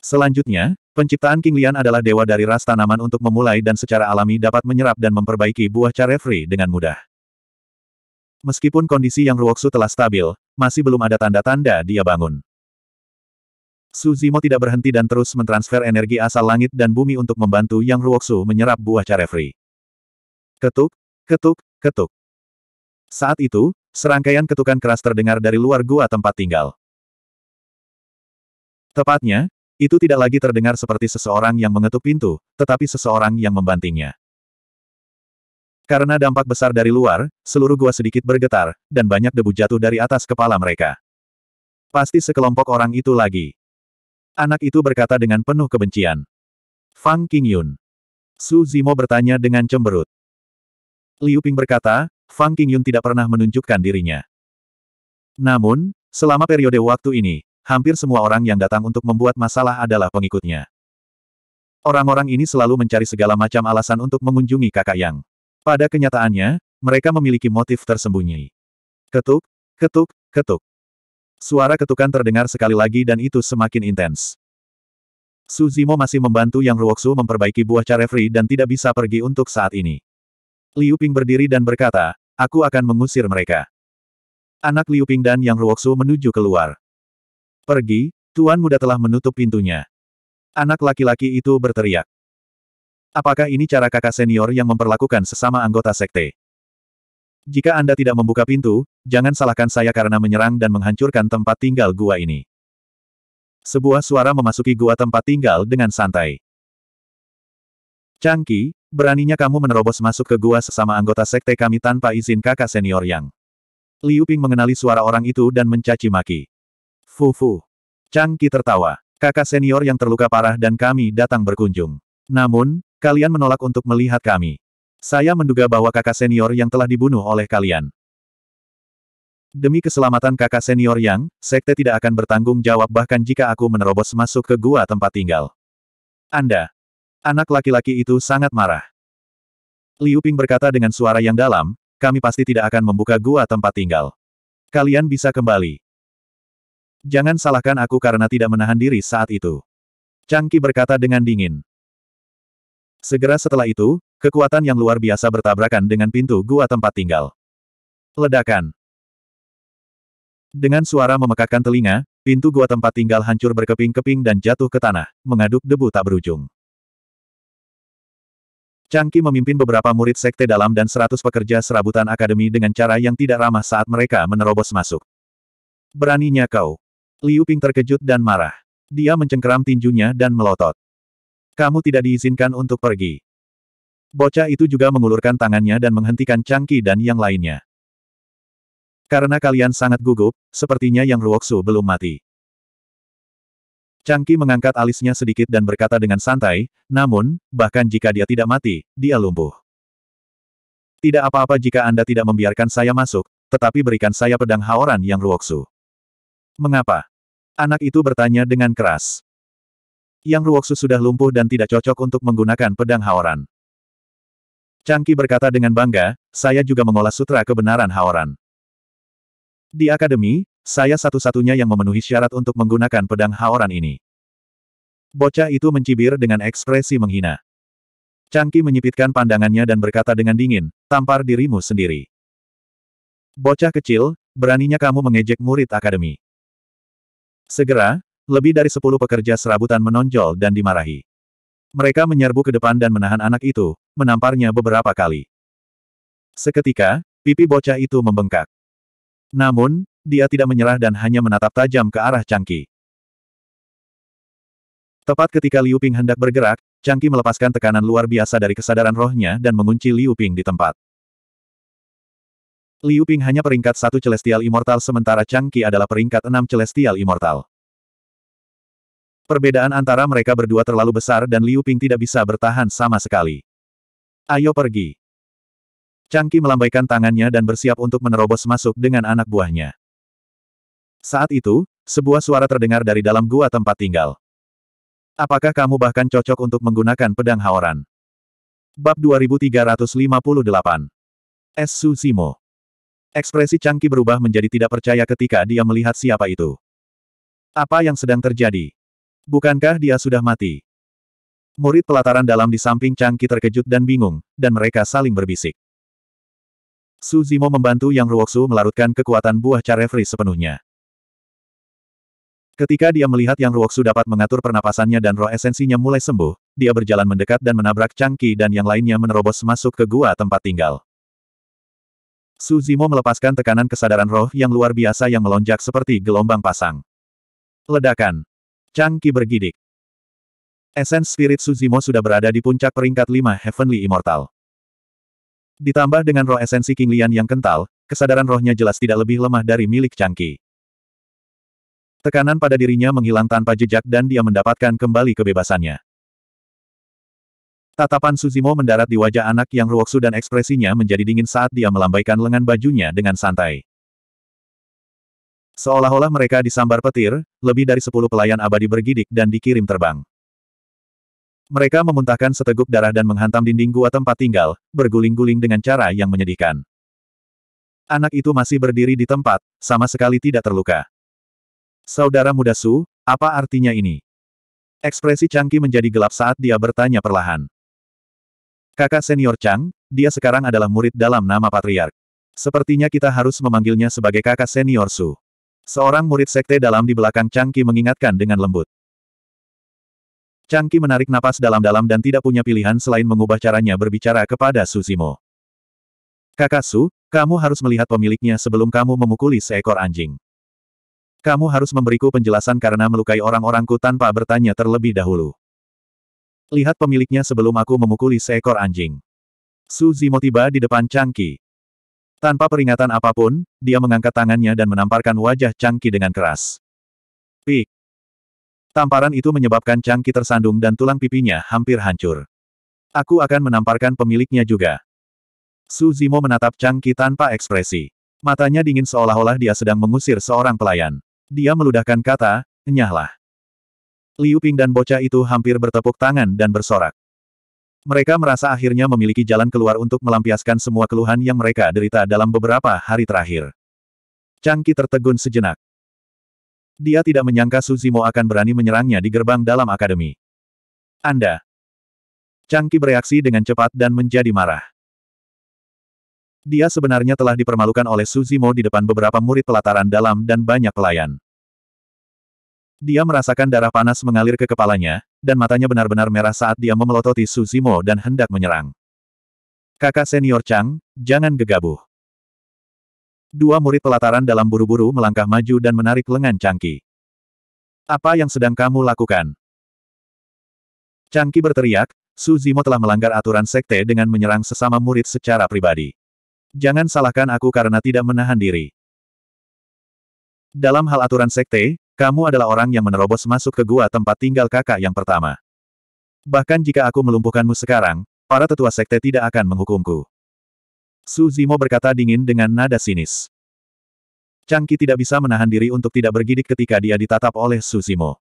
Selanjutnya, penciptaan King Lian adalah dewa dari ras tanaman untuk memulai dan secara alami dapat menyerap dan memperbaiki buah carefree dengan mudah. Meskipun kondisi yang Ruoksu telah stabil, masih belum ada tanda-tanda dia bangun. Suzimo tidak berhenti dan terus mentransfer energi asal langit dan bumi untuk membantu Yang Ruoksu menyerap buah carefree. Ketuk, ketuk, ketuk. Saat itu, serangkaian ketukan keras terdengar dari luar gua tempat tinggal. Tepatnya, itu tidak lagi terdengar seperti seseorang yang mengetuk pintu, tetapi seseorang yang membantingnya. Karena dampak besar dari luar, seluruh gua sedikit bergetar, dan banyak debu jatuh dari atas kepala mereka. Pasti sekelompok orang itu lagi. Anak itu berkata dengan penuh kebencian. Fang Qingyun. Su Zimo bertanya dengan cemberut. Liu Ping berkata, Fang Qingyun tidak pernah menunjukkan dirinya. Namun, selama periode waktu ini, hampir semua orang yang datang untuk membuat masalah adalah pengikutnya. Orang-orang ini selalu mencari segala macam alasan untuk mengunjungi kakak Yang. Pada kenyataannya, mereka memiliki motif tersembunyi. Ketuk, ketuk, ketuk. Suara ketukan terdengar sekali lagi dan itu semakin intens. Suzimo masih membantu Yang Ruoksu memperbaiki buah carefree dan tidak bisa pergi untuk saat ini. Liu Ping berdiri dan berkata, aku akan mengusir mereka. Anak Liu Ping dan Yang Ruoksu menuju keluar. Pergi, Tuan Muda telah menutup pintunya. Anak laki-laki itu berteriak. Apakah ini cara kakak senior yang memperlakukan sesama anggota sekte? Jika Anda tidak membuka pintu, jangan salahkan saya karena menyerang dan menghancurkan tempat tinggal gua ini. Sebuah suara memasuki gua tempat tinggal dengan santai. Cangki, beraninya kamu menerobos masuk ke gua sesama anggota sekte kami tanpa izin kakak senior yang. Liu Ping mengenali suara orang itu dan mencaci maki. Fufu. Cangki tertawa. Kakak senior yang terluka parah dan kami datang berkunjung. Namun, kalian menolak untuk melihat kami. Saya menduga bahwa kakak senior yang telah dibunuh oleh kalian. Demi keselamatan kakak senior yang, sekte tidak akan bertanggung jawab bahkan jika aku menerobos masuk ke gua tempat tinggal. Anda. Anak laki-laki itu sangat marah. Liu Ping berkata dengan suara yang dalam, kami pasti tidak akan membuka gua tempat tinggal. Kalian bisa kembali. Jangan salahkan aku karena tidak menahan diri saat itu. Cangki berkata dengan dingin. Segera setelah itu, kekuatan yang luar biasa bertabrakan dengan pintu gua tempat tinggal. Ledakan. Dengan suara memekakkan telinga, pintu gua tempat tinggal hancur berkeping-keping dan jatuh ke tanah, mengaduk debu tak berujung. Changki memimpin beberapa murid sekte dalam dan seratus pekerja serabutan akademi dengan cara yang tidak ramah saat mereka menerobos masuk. Beraninya kau. Liu Ping terkejut dan marah. Dia mencengkeram tinjunya dan melotot. Kamu tidak diizinkan untuk pergi. Bocah itu juga mengulurkan tangannya dan menghentikan Changki dan yang lainnya. Karena kalian sangat gugup, sepertinya yang Ruoksu belum mati. Changki mengangkat alisnya sedikit dan berkata dengan santai, namun, bahkan jika dia tidak mati, dia lumpuh. Tidak apa-apa jika Anda tidak membiarkan saya masuk, tetapi berikan saya pedang Haoran yang Ruoksu. Mengapa? Anak itu bertanya dengan keras. Yang Ruoksu sudah lumpuh dan tidak cocok untuk menggunakan pedang Haoran. Cangki berkata dengan bangga, saya juga mengolah sutra kebenaran Haoran. Di akademi, saya satu-satunya yang memenuhi syarat untuk menggunakan pedang Haoran ini. Bocah itu mencibir dengan ekspresi menghina. Cangki menyipitkan pandangannya dan berkata dengan dingin, tampar dirimu sendiri. Bocah kecil, beraninya kamu mengejek murid akademi. Segera, lebih dari sepuluh pekerja serabutan menonjol dan dimarahi. Mereka menyerbu ke depan dan menahan anak itu, menamparnya beberapa kali. Seketika, pipi bocah itu membengkak. Namun, dia tidak menyerah dan hanya menatap tajam ke arah Cangki. Tepat ketika Liu Ping hendak bergerak, Cangki melepaskan tekanan luar biasa dari kesadaran rohnya dan mengunci Liu Ping di tempat. Liu Ping hanya peringkat satu Celestial Immortal sementara Cangki adalah peringkat enam Celestial Immortal. Perbedaan antara mereka berdua terlalu besar dan Liu Ping tidak bisa bertahan sama sekali. Ayo pergi. Cangki melambaikan tangannya dan bersiap untuk menerobos masuk dengan anak buahnya. Saat itu, sebuah suara terdengar dari dalam gua tempat tinggal. Apakah kamu bahkan cocok untuk menggunakan pedang Haoran? Bab 2358 Es Suzimo Ekspresi Cangki berubah menjadi tidak percaya ketika dia melihat siapa itu. Apa yang sedang terjadi? Bukankah dia sudah mati? Murid pelataran dalam di samping Changki terkejut dan bingung, dan mereka saling berbisik. Su Zimo membantu Yang Ruoksu melarutkan kekuatan buah carefri sepenuhnya. Ketika dia melihat Yang Ruoksu dapat mengatur pernapasannya dan roh esensinya mulai sembuh, dia berjalan mendekat dan menabrak Changki dan yang lainnya menerobos masuk ke gua tempat tinggal. Su Zimo melepaskan tekanan kesadaran roh yang luar biasa yang melonjak seperti gelombang pasang. Ledakan. Chang Qi bergidik. Essence Spirit Suzimo sudah berada di puncak peringkat 5 Heavenly Immortal. Ditambah dengan roh esensi King Lian yang kental, kesadaran rohnya jelas tidak lebih lemah dari milik Chang Qi. Tekanan pada dirinya menghilang tanpa jejak dan dia mendapatkan kembali kebebasannya. Tatapan Suzimo mendarat di wajah anak yang ruoksu dan ekspresinya menjadi dingin saat dia melambaikan lengan bajunya dengan santai. Seolah-olah mereka disambar petir, lebih dari sepuluh pelayan abadi bergidik dan dikirim terbang. Mereka memuntahkan seteguk darah dan menghantam dinding gua tempat tinggal, berguling-guling dengan cara yang menyedihkan. Anak itu masih berdiri di tempat, sama sekali tidak terluka. Saudara muda Su, apa artinya ini? Ekspresi Changki menjadi gelap saat dia bertanya perlahan. Kakak senior Chang, dia sekarang adalah murid dalam nama patriark. Sepertinya kita harus memanggilnya sebagai kakak senior Su. Seorang murid sekte dalam di belakang Changki mengingatkan dengan lembut. Changki menarik napas dalam-dalam dan tidak punya pilihan selain mengubah caranya berbicara kepada Suzimo. Kakak Su, kamu harus melihat pemiliknya sebelum kamu memukuli seekor anjing. Kamu harus memberiku penjelasan karena melukai orang-orangku tanpa bertanya terlebih dahulu. Lihat pemiliknya sebelum aku memukuli seekor anjing. Suzimo tiba di depan Changki. Tanpa peringatan apapun, dia mengangkat tangannya dan menamparkan wajah Changki dengan keras. Pik! Tamparan itu menyebabkan Changki tersandung dan tulang pipinya hampir hancur. Aku akan menamparkan pemiliknya juga. Su Zimo menatap Changki tanpa ekspresi. Matanya dingin seolah-olah dia sedang mengusir seorang pelayan. Dia meludahkan kata, nyahlah. Liu Ping dan bocah itu hampir bertepuk tangan dan bersorak. Mereka merasa akhirnya memiliki jalan keluar untuk melampiaskan semua keluhan yang mereka derita dalam beberapa hari terakhir. Changki tertegun sejenak. Dia tidak menyangka Suzimo akan berani menyerangnya di gerbang dalam akademi. Anda. Changki bereaksi dengan cepat dan menjadi marah. Dia sebenarnya telah dipermalukan oleh Suzimo di depan beberapa murid pelataran dalam dan banyak pelayan. Dia merasakan darah panas mengalir ke kepalanya, dan matanya benar-benar merah saat dia memelototi Su Zimo dan hendak menyerang. Kakak senior Chang, jangan gegabah. Dua murid pelataran dalam buru-buru melangkah maju dan menarik lengan Changki. Apa yang sedang kamu lakukan? Changki berteriak, Su Zimo telah melanggar aturan sekte dengan menyerang sesama murid secara pribadi. Jangan salahkan aku karena tidak menahan diri. Dalam hal aturan sekte, kamu adalah orang yang menerobos masuk ke gua tempat tinggal kakak yang pertama. Bahkan jika aku melumpuhkanmu sekarang, para tetua sekte tidak akan menghukumku. Su Zimo berkata dingin dengan nada sinis. Cangki tidak bisa menahan diri untuk tidak bergidik ketika dia ditatap oleh Su Zimo.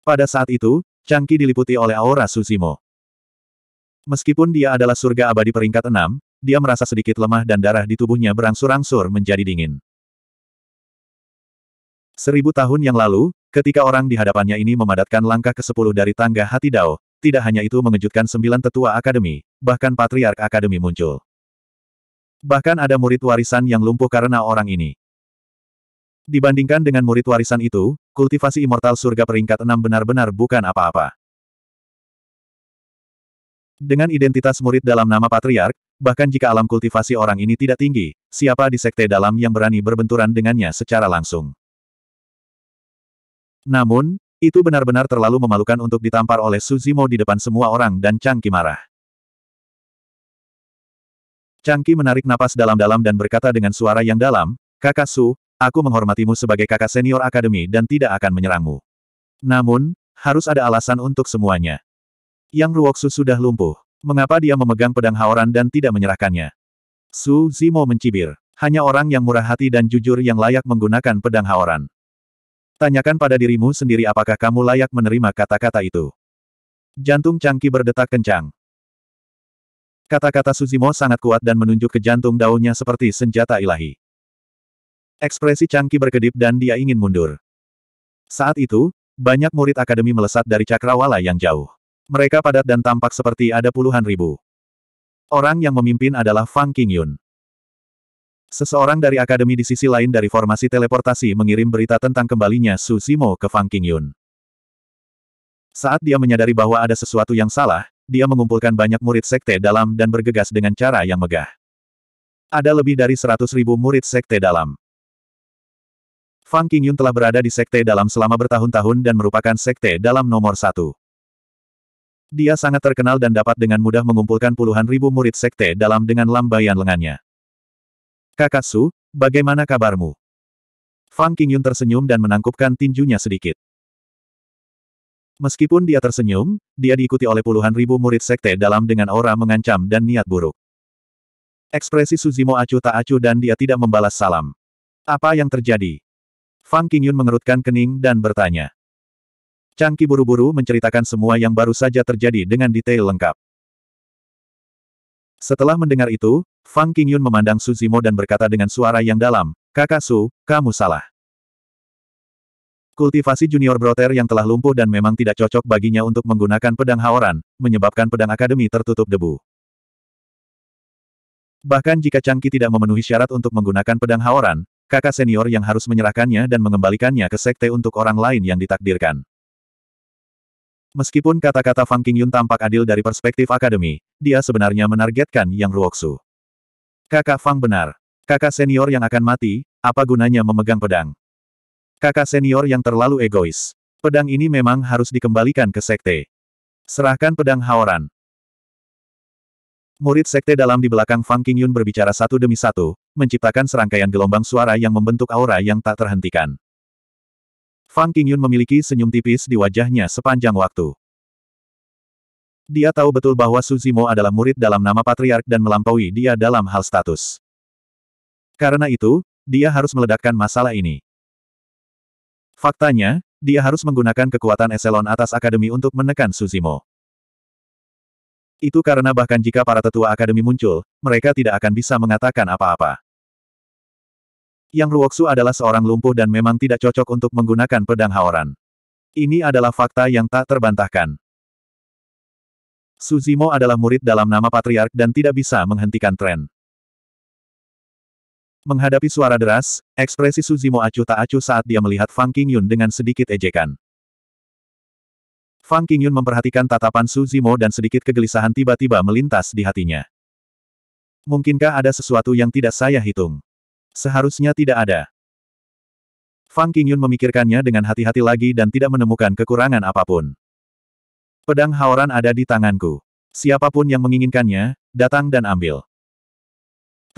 Pada saat itu, Cangki diliputi oleh aura Su Zimo. Meskipun dia adalah surga abadi peringkat enam, dia merasa sedikit lemah dan darah di tubuhnya berangsur-angsur menjadi dingin. Seribu tahun yang lalu, ketika orang di hadapannya ini memadatkan langkah ke-10 dari tangga hati Dao, tidak hanya itu mengejutkan sembilan tetua akademi, bahkan patriark akademi muncul. Bahkan ada murid warisan yang lumpuh karena orang ini. Dibandingkan dengan murid warisan itu, kultivasi immortal surga peringkat enam benar-benar bukan apa-apa. Dengan identitas murid dalam nama patriark, bahkan jika alam kultivasi orang ini tidak tinggi, siapa di sekte dalam yang berani berbenturan dengannya secara langsung? Namun, itu benar-benar terlalu memalukan untuk ditampar oleh Suzimo di depan semua orang dan Changki marah. Changki menarik napas dalam-dalam dan berkata dengan suara yang dalam, Kakak Su, aku menghormatimu sebagai kakak senior akademi dan tidak akan menyerangmu. Namun, harus ada alasan untuk semuanya. Yang Ruoksu sudah lumpuh. Mengapa dia memegang pedang Haoran dan tidak menyerahkannya? Su Zimo mencibir. Hanya orang yang murah hati dan jujur yang layak menggunakan pedang Haoran. Tanyakan pada dirimu sendiri apakah kamu layak menerima kata-kata itu. Jantung Changki berdetak kencang. Kata-kata Suzimo sangat kuat dan menunjuk ke jantung daunnya seperti senjata ilahi. Ekspresi Changki berkedip dan dia ingin mundur. Saat itu, banyak murid akademi melesat dari cakrawala yang jauh. Mereka padat dan tampak seperti ada puluhan ribu. Orang yang memimpin adalah Fang Qingyun. Seseorang dari akademi di sisi lain dari formasi teleportasi mengirim berita tentang kembalinya Su Zimo ke Fang Qingyun. Saat dia menyadari bahwa ada sesuatu yang salah, dia mengumpulkan banyak murid sekte dalam dan bergegas dengan cara yang megah. Ada lebih dari seratus ribu murid sekte dalam. Fang Qingyun telah berada di sekte dalam selama bertahun-tahun dan merupakan sekte dalam nomor satu. Dia sangat terkenal dan dapat dengan mudah mengumpulkan puluhan ribu murid sekte dalam dengan lambaian lengannya. Kakak Su, bagaimana kabarmu? Fang Qingyun tersenyum dan menangkupkan tinjunya sedikit. Meskipun dia tersenyum, dia diikuti oleh puluhan ribu murid sekte dalam dengan aura mengancam dan niat buruk. Ekspresi Suzimo acuh tak acuh dan dia tidak membalas salam. Apa yang terjadi? Fang Qingyun mengerutkan kening dan bertanya. Cangki buru-buru menceritakan semua yang baru saja terjadi dengan detail lengkap. Setelah mendengar itu, Fang Qingyun memandang Su Zimo dan berkata dengan suara yang dalam, Kakak Su, kamu salah. Kultivasi junior broter yang telah lumpuh dan memang tidak cocok baginya untuk menggunakan pedang haoran, menyebabkan pedang akademi tertutup debu. Bahkan jika Cangki tidak memenuhi syarat untuk menggunakan pedang haoran, kakak senior yang harus menyerahkannya dan mengembalikannya ke sekte untuk orang lain yang ditakdirkan. Meskipun kata-kata Fang Qingyun tampak adil dari perspektif akademi, dia sebenarnya menargetkan Yang Ruoksu. Kakak Fang benar. Kakak senior yang akan mati, apa gunanya memegang pedang? Kakak senior yang terlalu egois. Pedang ini memang harus dikembalikan ke sekte. Serahkan pedang Haoran. Murid sekte dalam di belakang Fang Qingyun berbicara satu demi satu, menciptakan serangkaian gelombang suara yang membentuk aura yang tak terhentikan. Fang Qingyun memiliki senyum tipis di wajahnya sepanjang waktu. Dia tahu betul bahwa Suzimo adalah murid dalam nama patriark dan melampaui dia dalam hal status. Karena itu, dia harus meledakkan masalah ini. Faktanya, dia harus menggunakan kekuatan eselon atas akademi untuk menekan Suzimo. Itu karena bahkan jika para tetua akademi muncul, mereka tidak akan bisa mengatakan apa-apa. Yang Ruoksu adalah seorang lumpuh dan memang tidak cocok untuk menggunakan pedang Haoran. Ini adalah fakta yang tak terbantahkan. Suzimo adalah murid dalam nama patriark dan tidak bisa menghentikan tren. Menghadapi suara deras, ekspresi Suzimo acuh tak acuh saat dia melihat Fang Qingyun dengan sedikit ejekan. Fang Qingyun memperhatikan tatapan Suzimo dan sedikit kegelisahan tiba-tiba melintas di hatinya. Mungkinkah ada sesuatu yang tidak saya hitung? Seharusnya tidak ada. Fang Qingyun memikirkannya dengan hati-hati lagi dan tidak menemukan kekurangan apapun. Pedang Haoran ada di tanganku. Siapapun yang menginginkannya, datang dan ambil.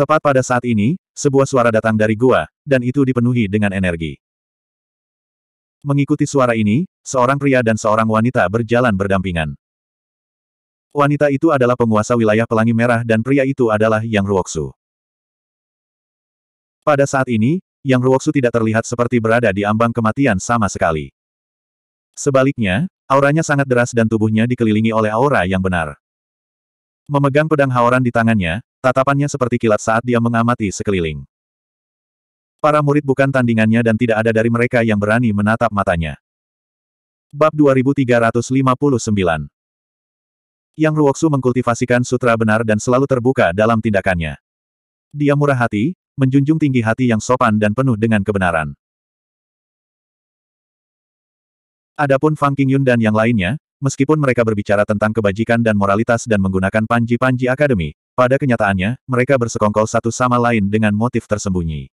Tepat pada saat ini, sebuah suara datang dari gua, dan itu dipenuhi dengan energi. Mengikuti suara ini, seorang pria dan seorang wanita berjalan berdampingan. Wanita itu adalah penguasa wilayah Pelangi Merah dan pria itu adalah Yang Ruoksu. Pada saat ini, Yang Ruoksu tidak terlihat seperti berada di ambang kematian sama sekali. Sebaliknya, Auranya sangat deras dan tubuhnya dikelilingi oleh aura yang benar. Memegang pedang Haoran di tangannya, tatapannya seperti kilat saat dia mengamati sekeliling. Para murid bukan tandingannya dan tidak ada dari mereka yang berani menatap matanya. Bab 2359 Yang Ruoksu mengkultivasikan sutra benar dan selalu terbuka dalam tindakannya. Dia murah hati, menjunjung tinggi hati yang sopan dan penuh dengan kebenaran. Adapun Fang Qingyun dan yang lainnya, meskipun mereka berbicara tentang kebajikan dan moralitas dan menggunakan panji-panji akademi, pada kenyataannya, mereka bersekongkol satu sama lain dengan motif tersembunyi.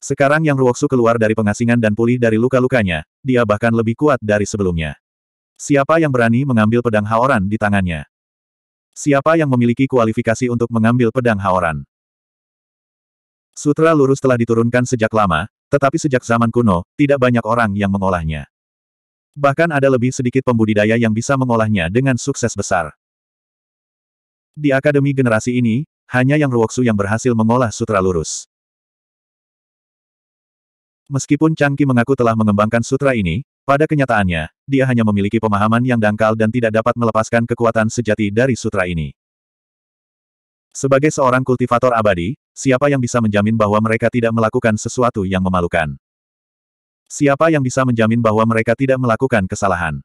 Sekarang yang Ruoksu keluar dari pengasingan dan pulih dari luka-lukanya, dia bahkan lebih kuat dari sebelumnya. Siapa yang berani mengambil pedang Haoran di tangannya? Siapa yang memiliki kualifikasi untuk mengambil pedang Haoran? Sutra lurus telah diturunkan sejak lama, tetapi sejak zaman kuno, tidak banyak orang yang mengolahnya. Bahkan ada lebih sedikit pembudidaya yang bisa mengolahnya dengan sukses besar. Di akademi generasi ini, hanya yang Ruoksu yang berhasil mengolah sutra lurus. Meskipun Changqi mengaku telah mengembangkan sutra ini, pada kenyataannya, dia hanya memiliki pemahaman yang dangkal dan tidak dapat melepaskan kekuatan sejati dari sutra ini. Sebagai seorang kultivator abadi, siapa yang bisa menjamin bahwa mereka tidak melakukan sesuatu yang memalukan? Siapa yang bisa menjamin bahwa mereka tidak melakukan kesalahan?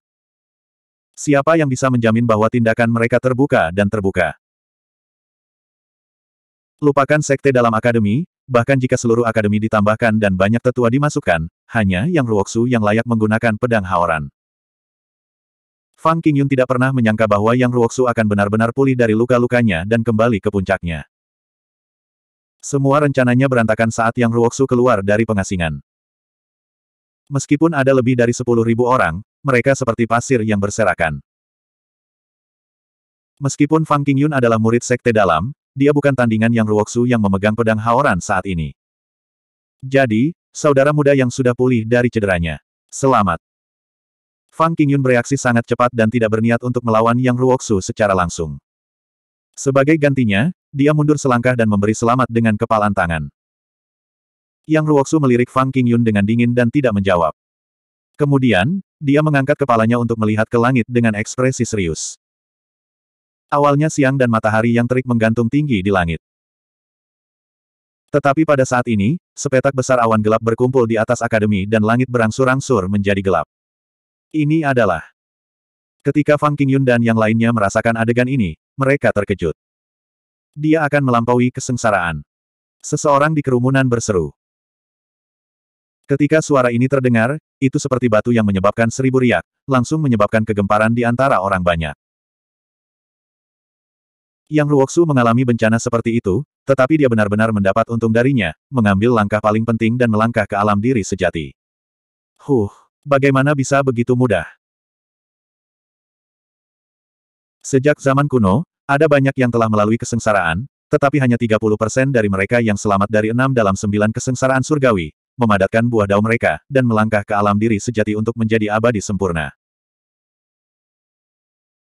Siapa yang bisa menjamin bahwa tindakan mereka terbuka dan terbuka? Lupakan sekte dalam akademi, bahkan jika seluruh akademi ditambahkan dan banyak tetua dimasukkan, hanya yang Ruoksu yang layak menggunakan pedang Haoran. Fang Qingyun tidak pernah menyangka bahwa Yang Ruoksu akan benar-benar pulih dari luka-lukanya dan kembali ke puncaknya. Semua rencananya berantakan saat Yang Ruoksu keluar dari pengasingan. Meskipun ada lebih dari 10.000 orang, mereka seperti pasir yang berserakan. Meskipun Fang Qingyun adalah murid sekte dalam, dia bukan tandingan Yang Ruoksu yang memegang pedang Haoran saat ini. Jadi, saudara muda yang sudah pulih dari cederanya. Selamat. Fang Qingyun bereaksi sangat cepat dan tidak berniat untuk melawan Yang Ruoksu secara langsung. Sebagai gantinya, dia mundur selangkah dan memberi selamat dengan kepalan tangan. Yang Ruoksu melirik Fang Qingyun dengan dingin dan tidak menjawab. Kemudian, dia mengangkat kepalanya untuk melihat ke langit dengan ekspresi serius. Awalnya siang dan matahari yang terik menggantung tinggi di langit. Tetapi pada saat ini, sepetak besar awan gelap berkumpul di atas akademi dan langit berangsur-angsur menjadi gelap. Ini adalah... Ketika Fang Qingyun dan yang lainnya merasakan adegan ini, mereka terkejut. Dia akan melampaui kesengsaraan. Seseorang di kerumunan berseru. Ketika suara ini terdengar, itu seperti batu yang menyebabkan seribu riak, langsung menyebabkan kegemparan di antara orang banyak. Yang Ruoksu mengalami bencana seperti itu, tetapi dia benar-benar mendapat untung darinya, mengambil langkah paling penting dan melangkah ke alam diri sejati. Huh. Bagaimana bisa begitu mudah? Sejak zaman kuno, ada banyak yang telah melalui kesengsaraan, tetapi hanya 30% dari mereka yang selamat dari enam dalam sembilan kesengsaraan surgawi, memadatkan buah daun mereka, dan melangkah ke alam diri sejati untuk menjadi abadi sempurna.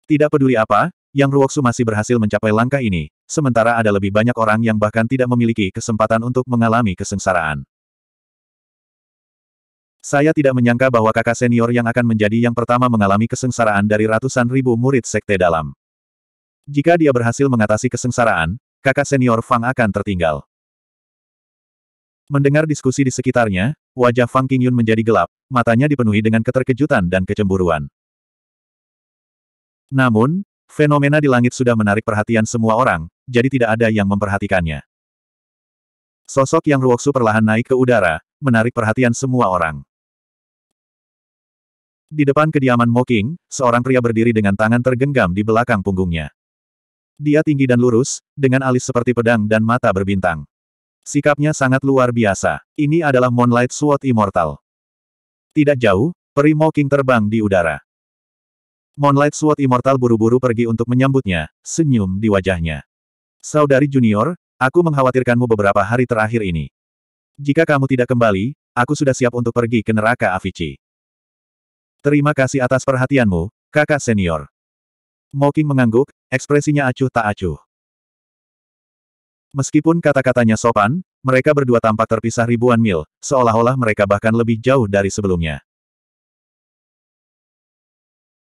Tidak peduli apa, Yang Ruoksu masih berhasil mencapai langkah ini, sementara ada lebih banyak orang yang bahkan tidak memiliki kesempatan untuk mengalami kesengsaraan. Saya tidak menyangka bahwa kakak senior yang akan menjadi yang pertama mengalami kesengsaraan dari ratusan ribu murid sekte dalam. Jika dia berhasil mengatasi kesengsaraan, kakak senior Fang akan tertinggal. Mendengar diskusi di sekitarnya, wajah Fang Qingyun menjadi gelap, matanya dipenuhi dengan keterkejutan dan kecemburuan. Namun, fenomena di langit sudah menarik perhatian semua orang, jadi tidak ada yang memperhatikannya. Sosok yang Ruoksu perlahan naik ke udara, menarik perhatian semua orang. Di depan kediaman Moking, seorang pria berdiri dengan tangan tergenggam di belakang punggungnya. Dia tinggi dan lurus, dengan alis seperti pedang dan mata berbintang. Sikapnya sangat luar biasa. Ini adalah Moonlight Sword Immortal. Tidak jauh, peri Moking terbang di udara. Moonlight Sword Immortal buru-buru pergi untuk menyambutnya, senyum di wajahnya. Saudari junior, aku mengkhawatirkanmu beberapa hari terakhir ini. Jika kamu tidak kembali, aku sudah siap untuk pergi ke neraka Avici. Terima kasih atas perhatianmu, kakak senior. Moking mengangguk, ekspresinya acuh tak acuh. Meskipun kata-katanya sopan, mereka berdua tampak terpisah ribuan mil, seolah-olah mereka bahkan lebih jauh dari sebelumnya.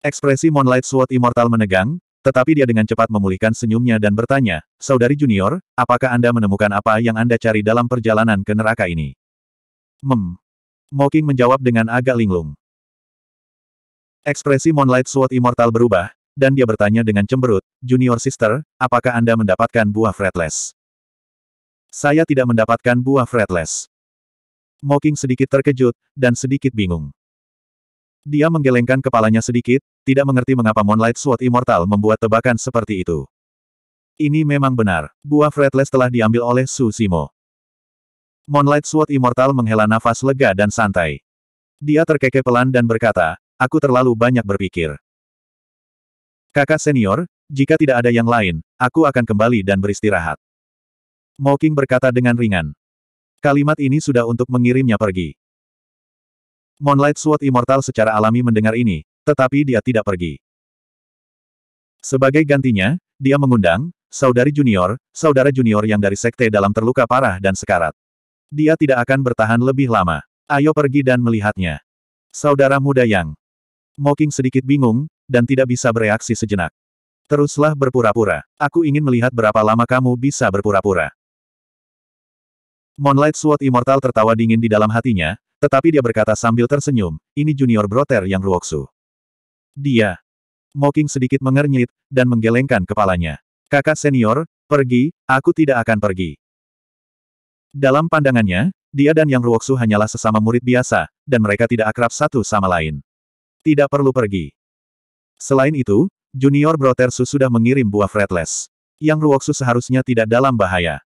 Ekspresi Moonlight Sword Immortal menegang, tetapi dia dengan cepat memulihkan senyumnya dan bertanya, Saudari Junior, apakah Anda menemukan apa yang Anda cari dalam perjalanan ke neraka ini? Mem. Moking menjawab dengan agak linglung. Ekspresi Moonlight Sword Immortal berubah, dan dia bertanya dengan cemberut, Junior Sister, apakah Anda mendapatkan buah fretless? Saya tidak mendapatkan buah fretless. Mocking sedikit terkejut, dan sedikit bingung. Dia menggelengkan kepalanya sedikit, tidak mengerti mengapa Moonlight Sword Immortal membuat tebakan seperti itu. Ini memang benar, buah fretless telah diambil oleh Su Simo. Moonlight Sword Immortal menghela nafas lega dan santai. Dia terkekeh pelan dan berkata, Aku terlalu banyak berpikir. Kakak senior, jika tidak ada yang lain, aku akan kembali dan beristirahat. Moking berkata dengan ringan. Kalimat ini sudah untuk mengirimnya pergi. Moonlight Sword Immortal secara alami mendengar ini, tetapi dia tidak pergi. Sebagai gantinya, dia mengundang, saudari junior, saudara junior yang dari sekte dalam terluka parah dan sekarat. Dia tidak akan bertahan lebih lama. Ayo pergi dan melihatnya. Saudara muda yang Moking sedikit bingung, dan tidak bisa bereaksi sejenak. Teruslah berpura-pura. Aku ingin melihat berapa lama kamu bisa berpura-pura. Moonlight Sword Immortal tertawa dingin di dalam hatinya, tetapi dia berkata sambil tersenyum, ini junior broter yang Ruoksu. Dia. Moking sedikit mengernyit, dan menggelengkan kepalanya. Kakak senior, pergi, aku tidak akan pergi. Dalam pandangannya, dia dan Yang Ruoksu hanyalah sesama murid biasa, dan mereka tidak akrab satu sama lain. Tidak perlu pergi. Selain itu, Junior Bro Tersu sudah mengirim buah fretless. Yang Ruoksu seharusnya tidak dalam bahaya.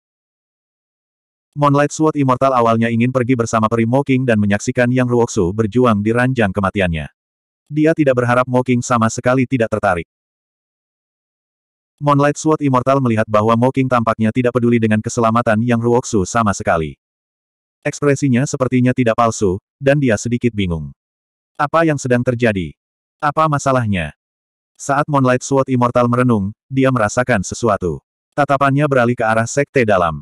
Moonlight Sword Immortal awalnya ingin pergi bersama peri Moking dan menyaksikan Yang Ruoksu berjuang di ranjang kematiannya. Dia tidak berharap Moking sama sekali tidak tertarik. Moonlight Sword Immortal melihat bahwa Moking tampaknya tidak peduli dengan keselamatan Yang Ruoksu sama sekali. Ekspresinya sepertinya tidak palsu, dan dia sedikit bingung. Apa yang sedang terjadi? Apa masalahnya? Saat Moonlight Sword Immortal merenung, dia merasakan sesuatu. Tatapannya beralih ke arah sekte dalam.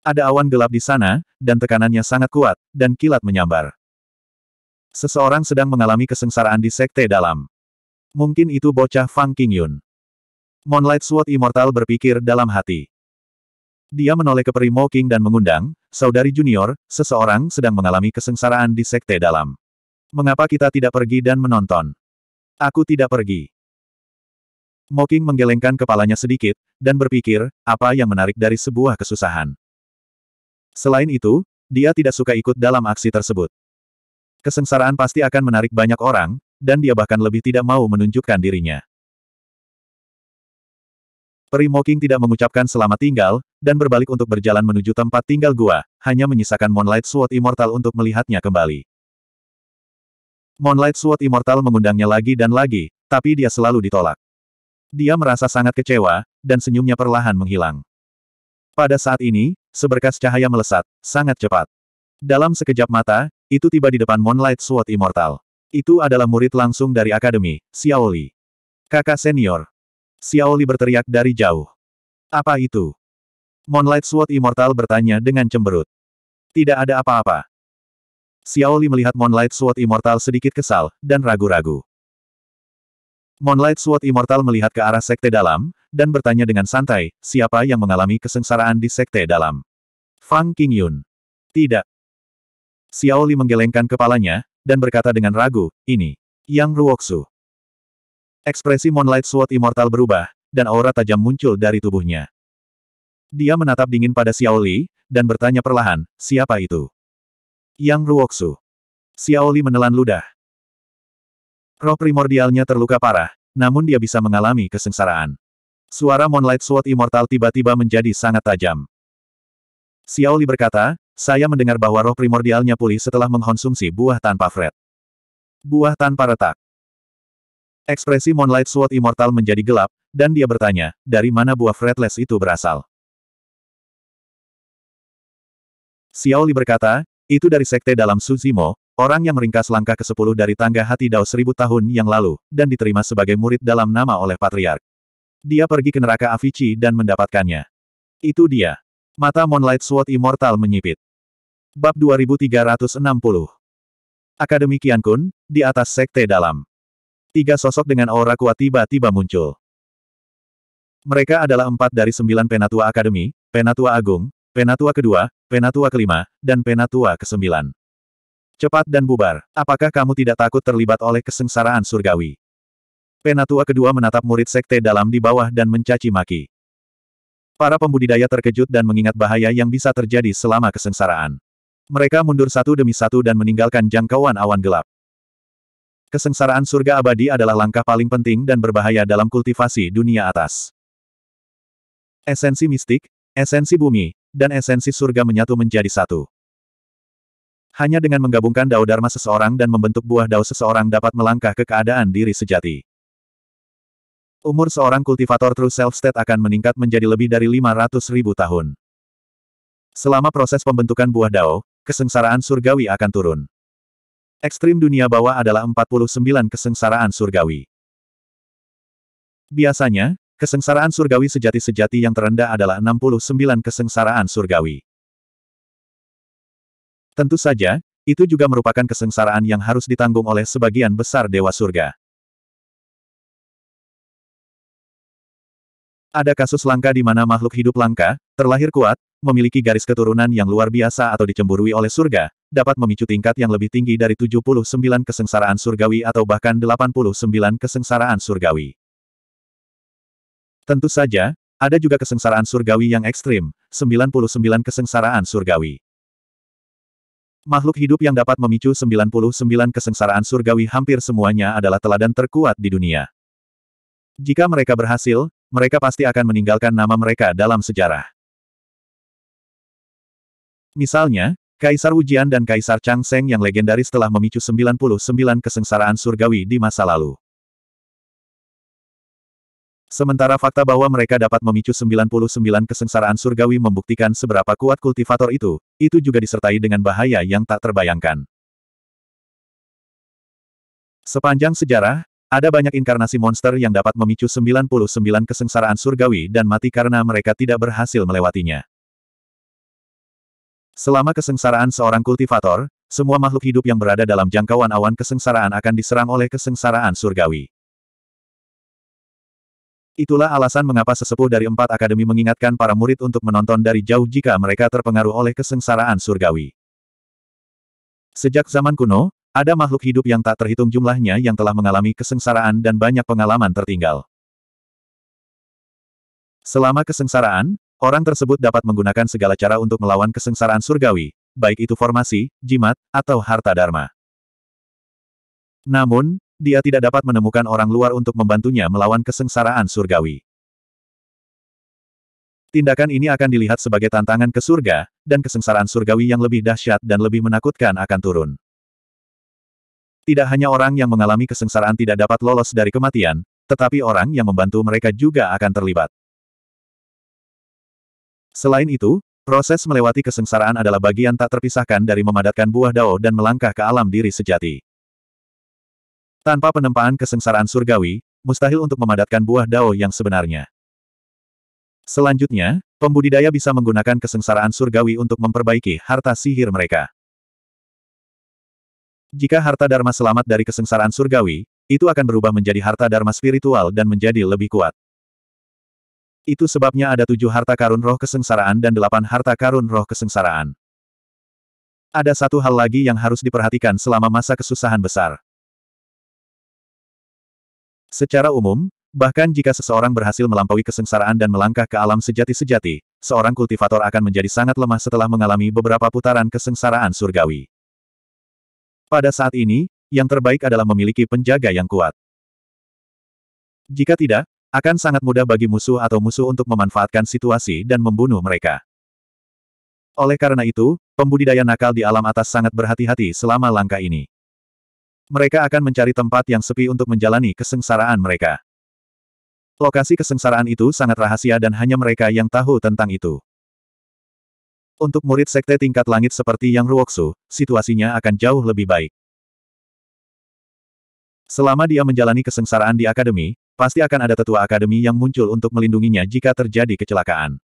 Ada awan gelap di sana, dan tekanannya sangat kuat, dan kilat menyambar. Seseorang sedang mengalami kesengsaraan di sekte dalam. Mungkin itu bocah Fang Qingyun. Moonlight Sword Immortal berpikir dalam hati. Dia menoleh ke Primo King dan mengundang, saudari junior, seseorang sedang mengalami kesengsaraan di sekte dalam. Mengapa kita tidak pergi dan menonton? Aku tidak pergi. Moking menggelengkan kepalanya sedikit, dan berpikir, apa yang menarik dari sebuah kesusahan. Selain itu, dia tidak suka ikut dalam aksi tersebut. Kesengsaraan pasti akan menarik banyak orang, dan dia bahkan lebih tidak mau menunjukkan dirinya. Peri Moking tidak mengucapkan selamat tinggal, dan berbalik untuk berjalan menuju tempat tinggal gua, hanya menyisakan Moonlight Sword Immortal untuk melihatnya kembali. Moonlight Sword Immortal mengundangnya lagi dan lagi, tapi dia selalu ditolak. Dia merasa sangat kecewa, dan senyumnya perlahan menghilang. Pada saat ini, seberkas cahaya melesat, sangat cepat. Dalam sekejap mata, itu tiba di depan Moonlight Sword Immortal. Itu adalah murid langsung dari Akademi, Xiaoli. Kakak senior. Xiaoli berteriak dari jauh. Apa itu? Moonlight Sword Immortal bertanya dengan cemberut. Tidak ada apa-apa. Xiao Li melihat Moonlight Sword Immortal sedikit kesal, dan ragu-ragu. Moonlight Sword Immortal melihat ke arah sekte dalam, dan bertanya dengan santai, siapa yang mengalami kesengsaraan di sekte dalam? Fang Qingyun. Tidak. Xiao Li menggelengkan kepalanya, dan berkata dengan ragu, ini, Yang Ruoksu. Ekspresi Moonlight Sword Immortal berubah, dan aura tajam muncul dari tubuhnya. Dia menatap dingin pada Xiao Li, dan bertanya perlahan, siapa itu? Yang Ruoksu. Xiaoli menelan ludah. Roh primordialnya terluka parah, namun dia bisa mengalami kesengsaraan. Suara Moonlight Sword Immortal tiba-tiba menjadi sangat tajam. Xiaoli berkata, saya mendengar bahwa roh primordialnya pulih setelah mengkonsumsi buah tanpa fret. Buah tanpa retak. Ekspresi Moonlight Sword Immortal menjadi gelap, dan dia bertanya, dari mana buah fretless itu berasal? Xiaoli berkata, itu dari sekte dalam Suzimo, orang yang meringkas langkah ke-10 dari tangga hati Dao seribu tahun yang lalu, dan diterima sebagai murid dalam nama oleh Patriark. Dia pergi ke neraka Avici dan mendapatkannya. Itu dia. Mata Moonlight Sword Immortal menyipit. Bab 2360 Akademi Kian Kun, di atas sekte dalam. Tiga sosok dengan aura kuat tiba-tiba muncul. Mereka adalah empat dari sembilan Penatua Akademi, Penatua Agung, Penatua kedua, Penatua kelima, dan Penatua kesembilan. Cepat dan bubar, apakah kamu tidak takut terlibat oleh kesengsaraan surgawi? Penatua kedua menatap murid sekte dalam di bawah dan mencaci maki. Para pembudidaya terkejut dan mengingat bahaya yang bisa terjadi selama kesengsaraan. Mereka mundur satu demi satu dan meninggalkan jangkauan awan gelap. Kesengsaraan surga abadi adalah langkah paling penting dan berbahaya dalam kultivasi dunia atas. Esensi mistik, esensi bumi, dan esensi surga menyatu menjadi satu. Hanya dengan menggabungkan dao dharma seseorang dan membentuk buah dao seseorang dapat melangkah ke keadaan diri sejati. Umur seorang kultivator True Self State akan meningkat menjadi lebih dari 500 ribu tahun. Selama proses pembentukan buah dao, kesengsaraan surgawi akan turun. Ekstrim dunia bawah adalah 49 kesengsaraan surgawi. Biasanya, Kesengsaraan surgawi sejati-sejati yang terendah adalah 69 kesengsaraan surgawi. Tentu saja, itu juga merupakan kesengsaraan yang harus ditanggung oleh sebagian besar dewa surga. Ada kasus langka di mana makhluk hidup langka, terlahir kuat, memiliki garis keturunan yang luar biasa atau dicemburui oleh surga, dapat memicu tingkat yang lebih tinggi dari 79 kesengsaraan surgawi atau bahkan 89 kesengsaraan surgawi. Tentu saja, ada juga kesengsaraan surgawi yang ekstrim, 99 kesengsaraan surgawi. Makhluk hidup yang dapat memicu 99 kesengsaraan surgawi hampir semuanya adalah teladan terkuat di dunia. Jika mereka berhasil, mereka pasti akan meninggalkan nama mereka dalam sejarah. Misalnya, Kaisar Wujian dan Kaisar Changseng yang legendaris telah memicu 99 kesengsaraan surgawi di masa lalu. Sementara fakta bahwa mereka dapat memicu 99 kesengsaraan surgawi membuktikan seberapa kuat kultivator itu, itu juga disertai dengan bahaya yang tak terbayangkan. Sepanjang sejarah, ada banyak inkarnasi monster yang dapat memicu 99 kesengsaraan surgawi dan mati karena mereka tidak berhasil melewatinya. Selama kesengsaraan seorang kultivator, semua makhluk hidup yang berada dalam jangkauan awan kesengsaraan akan diserang oleh kesengsaraan surgawi. Itulah alasan mengapa sesepuh dari empat akademi mengingatkan para murid untuk menonton dari jauh jika mereka terpengaruh oleh kesengsaraan surgawi. Sejak zaman kuno, ada makhluk hidup yang tak terhitung jumlahnya yang telah mengalami kesengsaraan dan banyak pengalaman tertinggal. Selama kesengsaraan, orang tersebut dapat menggunakan segala cara untuk melawan kesengsaraan surgawi, baik itu formasi, jimat, atau harta dharma. Namun, dia tidak dapat menemukan orang luar untuk membantunya melawan kesengsaraan surgawi. Tindakan ini akan dilihat sebagai tantangan ke surga, dan kesengsaraan surgawi yang lebih dahsyat dan lebih menakutkan akan turun. Tidak hanya orang yang mengalami kesengsaraan tidak dapat lolos dari kematian, tetapi orang yang membantu mereka juga akan terlibat. Selain itu, proses melewati kesengsaraan adalah bagian tak terpisahkan dari memadatkan buah dao dan melangkah ke alam diri sejati. Tanpa penempaan kesengsaraan surgawi, mustahil untuk memadatkan buah dao yang sebenarnya. Selanjutnya, pembudidaya bisa menggunakan kesengsaraan surgawi untuk memperbaiki harta sihir mereka. Jika harta dharma selamat dari kesengsaraan surgawi, itu akan berubah menjadi harta dharma spiritual dan menjadi lebih kuat. Itu sebabnya ada tujuh harta karun roh kesengsaraan dan delapan harta karun roh kesengsaraan. Ada satu hal lagi yang harus diperhatikan selama masa kesusahan besar. Secara umum, bahkan jika seseorang berhasil melampaui kesengsaraan dan melangkah ke alam sejati-sejati, seorang kultivator akan menjadi sangat lemah setelah mengalami beberapa putaran kesengsaraan surgawi. Pada saat ini, yang terbaik adalah memiliki penjaga yang kuat. Jika tidak, akan sangat mudah bagi musuh atau musuh untuk memanfaatkan situasi dan membunuh mereka. Oleh karena itu, pembudidaya nakal di alam atas sangat berhati-hati selama langkah ini. Mereka akan mencari tempat yang sepi untuk menjalani kesengsaraan mereka. Lokasi kesengsaraan itu sangat rahasia dan hanya mereka yang tahu tentang itu. Untuk murid sekte tingkat langit seperti Yang Ruoksu, situasinya akan jauh lebih baik. Selama dia menjalani kesengsaraan di akademi, pasti akan ada tetua akademi yang muncul untuk melindunginya jika terjadi kecelakaan.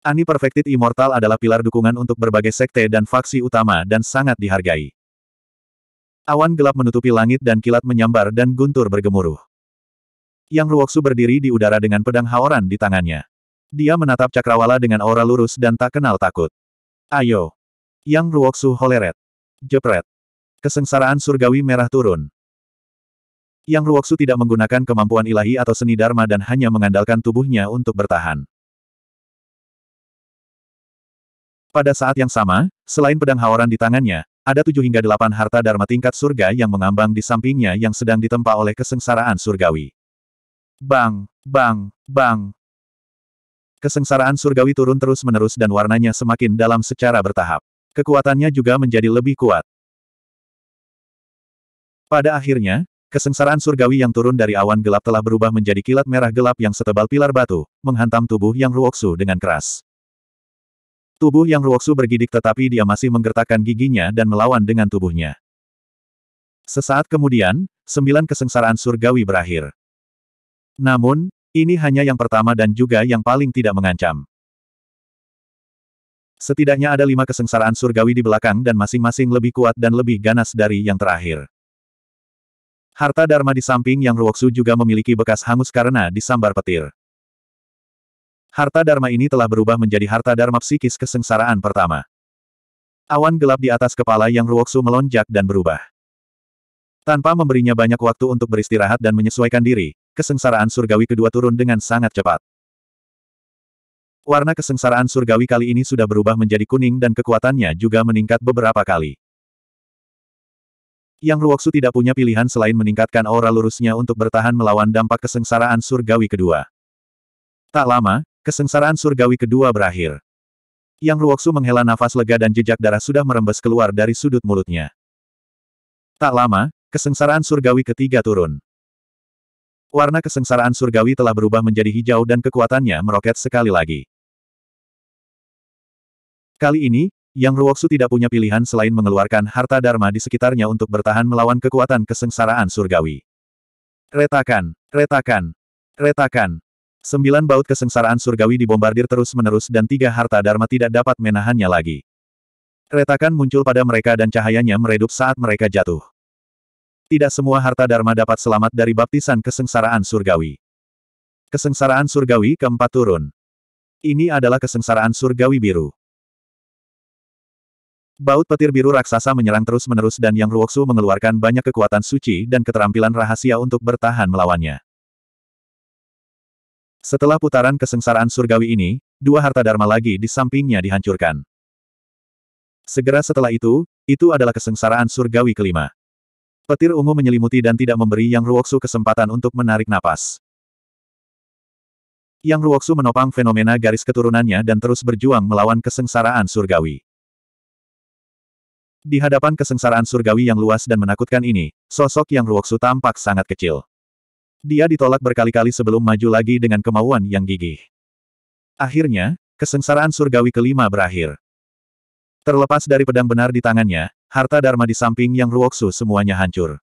Ani Perfected Immortal adalah pilar dukungan untuk berbagai sekte dan faksi utama dan sangat dihargai. Awan gelap menutupi langit dan kilat menyambar dan guntur bergemuruh. Yang Ruoksu berdiri di udara dengan pedang Haoran di tangannya. Dia menatap cakrawala dengan aura lurus dan tak kenal takut. Ayo! Yang Ruoksu holeret. Jepret. Kesengsaraan surgawi merah turun. Yang Ruoksu tidak menggunakan kemampuan ilahi atau seni dharma dan hanya mengandalkan tubuhnya untuk bertahan. Pada saat yang sama, selain pedang haoran di tangannya, ada tujuh hingga delapan harta dharma tingkat surga yang mengambang di sampingnya yang sedang ditempa oleh kesengsaraan surgawi. Bang, bang, bang. Kesengsaraan surgawi turun terus-menerus dan warnanya semakin dalam secara bertahap. Kekuatannya juga menjadi lebih kuat. Pada akhirnya, kesengsaraan surgawi yang turun dari awan gelap telah berubah menjadi kilat merah gelap yang setebal pilar batu, menghantam tubuh yang Ruoksu dengan keras. Tubuh yang Ruoksu bergidik tetapi dia masih menggertakkan giginya dan melawan dengan tubuhnya. Sesaat kemudian, sembilan kesengsaraan surgawi berakhir. Namun, ini hanya yang pertama dan juga yang paling tidak mengancam. Setidaknya ada lima kesengsaraan surgawi di belakang dan masing-masing lebih kuat dan lebih ganas dari yang terakhir. Harta Dharma di samping yang Ruoksu juga memiliki bekas hangus karena disambar petir. Harta Dharma ini telah berubah menjadi harta Dharma psikis kesengsaraan pertama. Awan gelap di atas kepala yang Ruoksu melonjak dan berubah. Tanpa memberinya banyak waktu untuk beristirahat dan menyesuaikan diri, kesengsaraan surgawi kedua turun dengan sangat cepat. Warna kesengsaraan surgawi kali ini sudah berubah menjadi kuning dan kekuatannya juga meningkat beberapa kali. Yang Ruoksu tidak punya pilihan selain meningkatkan aura lurusnya untuk bertahan melawan dampak kesengsaraan surgawi kedua. Tak lama, Kesengsaraan surgawi kedua berakhir. Yang Ruoksu menghela nafas lega dan jejak darah sudah merembes keluar dari sudut mulutnya. Tak lama, kesengsaraan surgawi ketiga turun. Warna kesengsaraan surgawi telah berubah menjadi hijau dan kekuatannya meroket sekali lagi. Kali ini, Yang Ruoksu tidak punya pilihan selain mengeluarkan harta dharma di sekitarnya untuk bertahan melawan kekuatan kesengsaraan surgawi. Retakan, retakan, retakan. Sembilan baut kesengsaraan surgawi dibombardir terus-menerus dan tiga harta dharma tidak dapat menahannya lagi. Retakan muncul pada mereka dan cahayanya meredup saat mereka jatuh. Tidak semua harta dharma dapat selamat dari baptisan kesengsaraan surgawi. Kesengsaraan surgawi keempat turun. Ini adalah kesengsaraan surgawi biru. Baut petir biru raksasa menyerang terus-menerus dan Yang Ruoksu mengeluarkan banyak kekuatan suci dan keterampilan rahasia untuk bertahan melawannya. Setelah putaran kesengsaraan surgawi ini, dua harta dharma lagi di sampingnya dihancurkan. Segera setelah itu, itu adalah kesengsaraan surgawi kelima. Petir ungu menyelimuti dan tidak memberi Yang Ruoksu kesempatan untuk menarik napas. Yang Ruoksu menopang fenomena garis keturunannya dan terus berjuang melawan kesengsaraan surgawi. Di hadapan kesengsaraan surgawi yang luas dan menakutkan ini, sosok Yang Ruoksu tampak sangat kecil. Dia ditolak berkali-kali sebelum maju lagi dengan kemauan yang gigih. Akhirnya, kesengsaraan surgawi kelima berakhir. Terlepas dari pedang benar di tangannya, harta Dharma di samping yang Ruoksu semuanya hancur.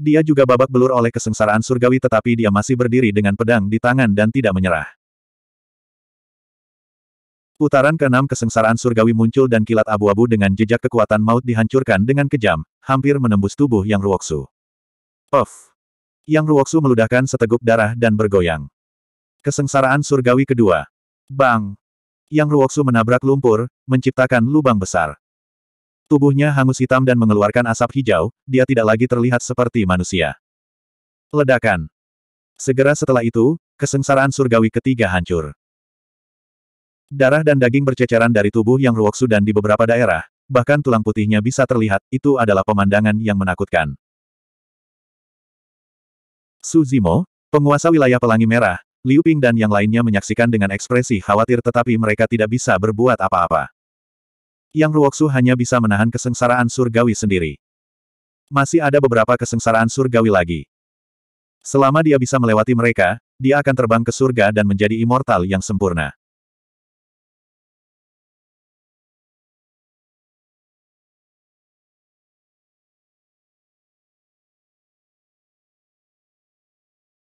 Dia juga babak belur oleh kesengsaraan surgawi tetapi dia masih berdiri dengan pedang di tangan dan tidak menyerah. Putaran keenam kesengsaraan surgawi muncul dan kilat abu-abu dengan jejak kekuatan maut dihancurkan dengan kejam, hampir menembus tubuh yang ruoksu. Puff! Yang Ruoksu meludahkan seteguk darah dan bergoyang. Kesengsaraan surgawi kedua. Bang! Yang Ruoksu menabrak lumpur, menciptakan lubang besar. Tubuhnya hangus hitam dan mengeluarkan asap hijau, dia tidak lagi terlihat seperti manusia. Ledakan. Segera setelah itu, kesengsaraan surgawi ketiga hancur. Darah dan daging berceceran dari tubuh yang Ruoksu dan di beberapa daerah, bahkan tulang putihnya bisa terlihat, itu adalah pemandangan yang menakutkan. Su Zimo, penguasa wilayah Pelangi Merah, Liu Ping dan yang lainnya menyaksikan dengan ekspresi khawatir tetapi mereka tidak bisa berbuat apa-apa. Yang Ruoksu hanya bisa menahan kesengsaraan surgawi sendiri. Masih ada beberapa kesengsaraan surgawi lagi. Selama dia bisa melewati mereka, dia akan terbang ke surga dan menjadi immortal yang sempurna.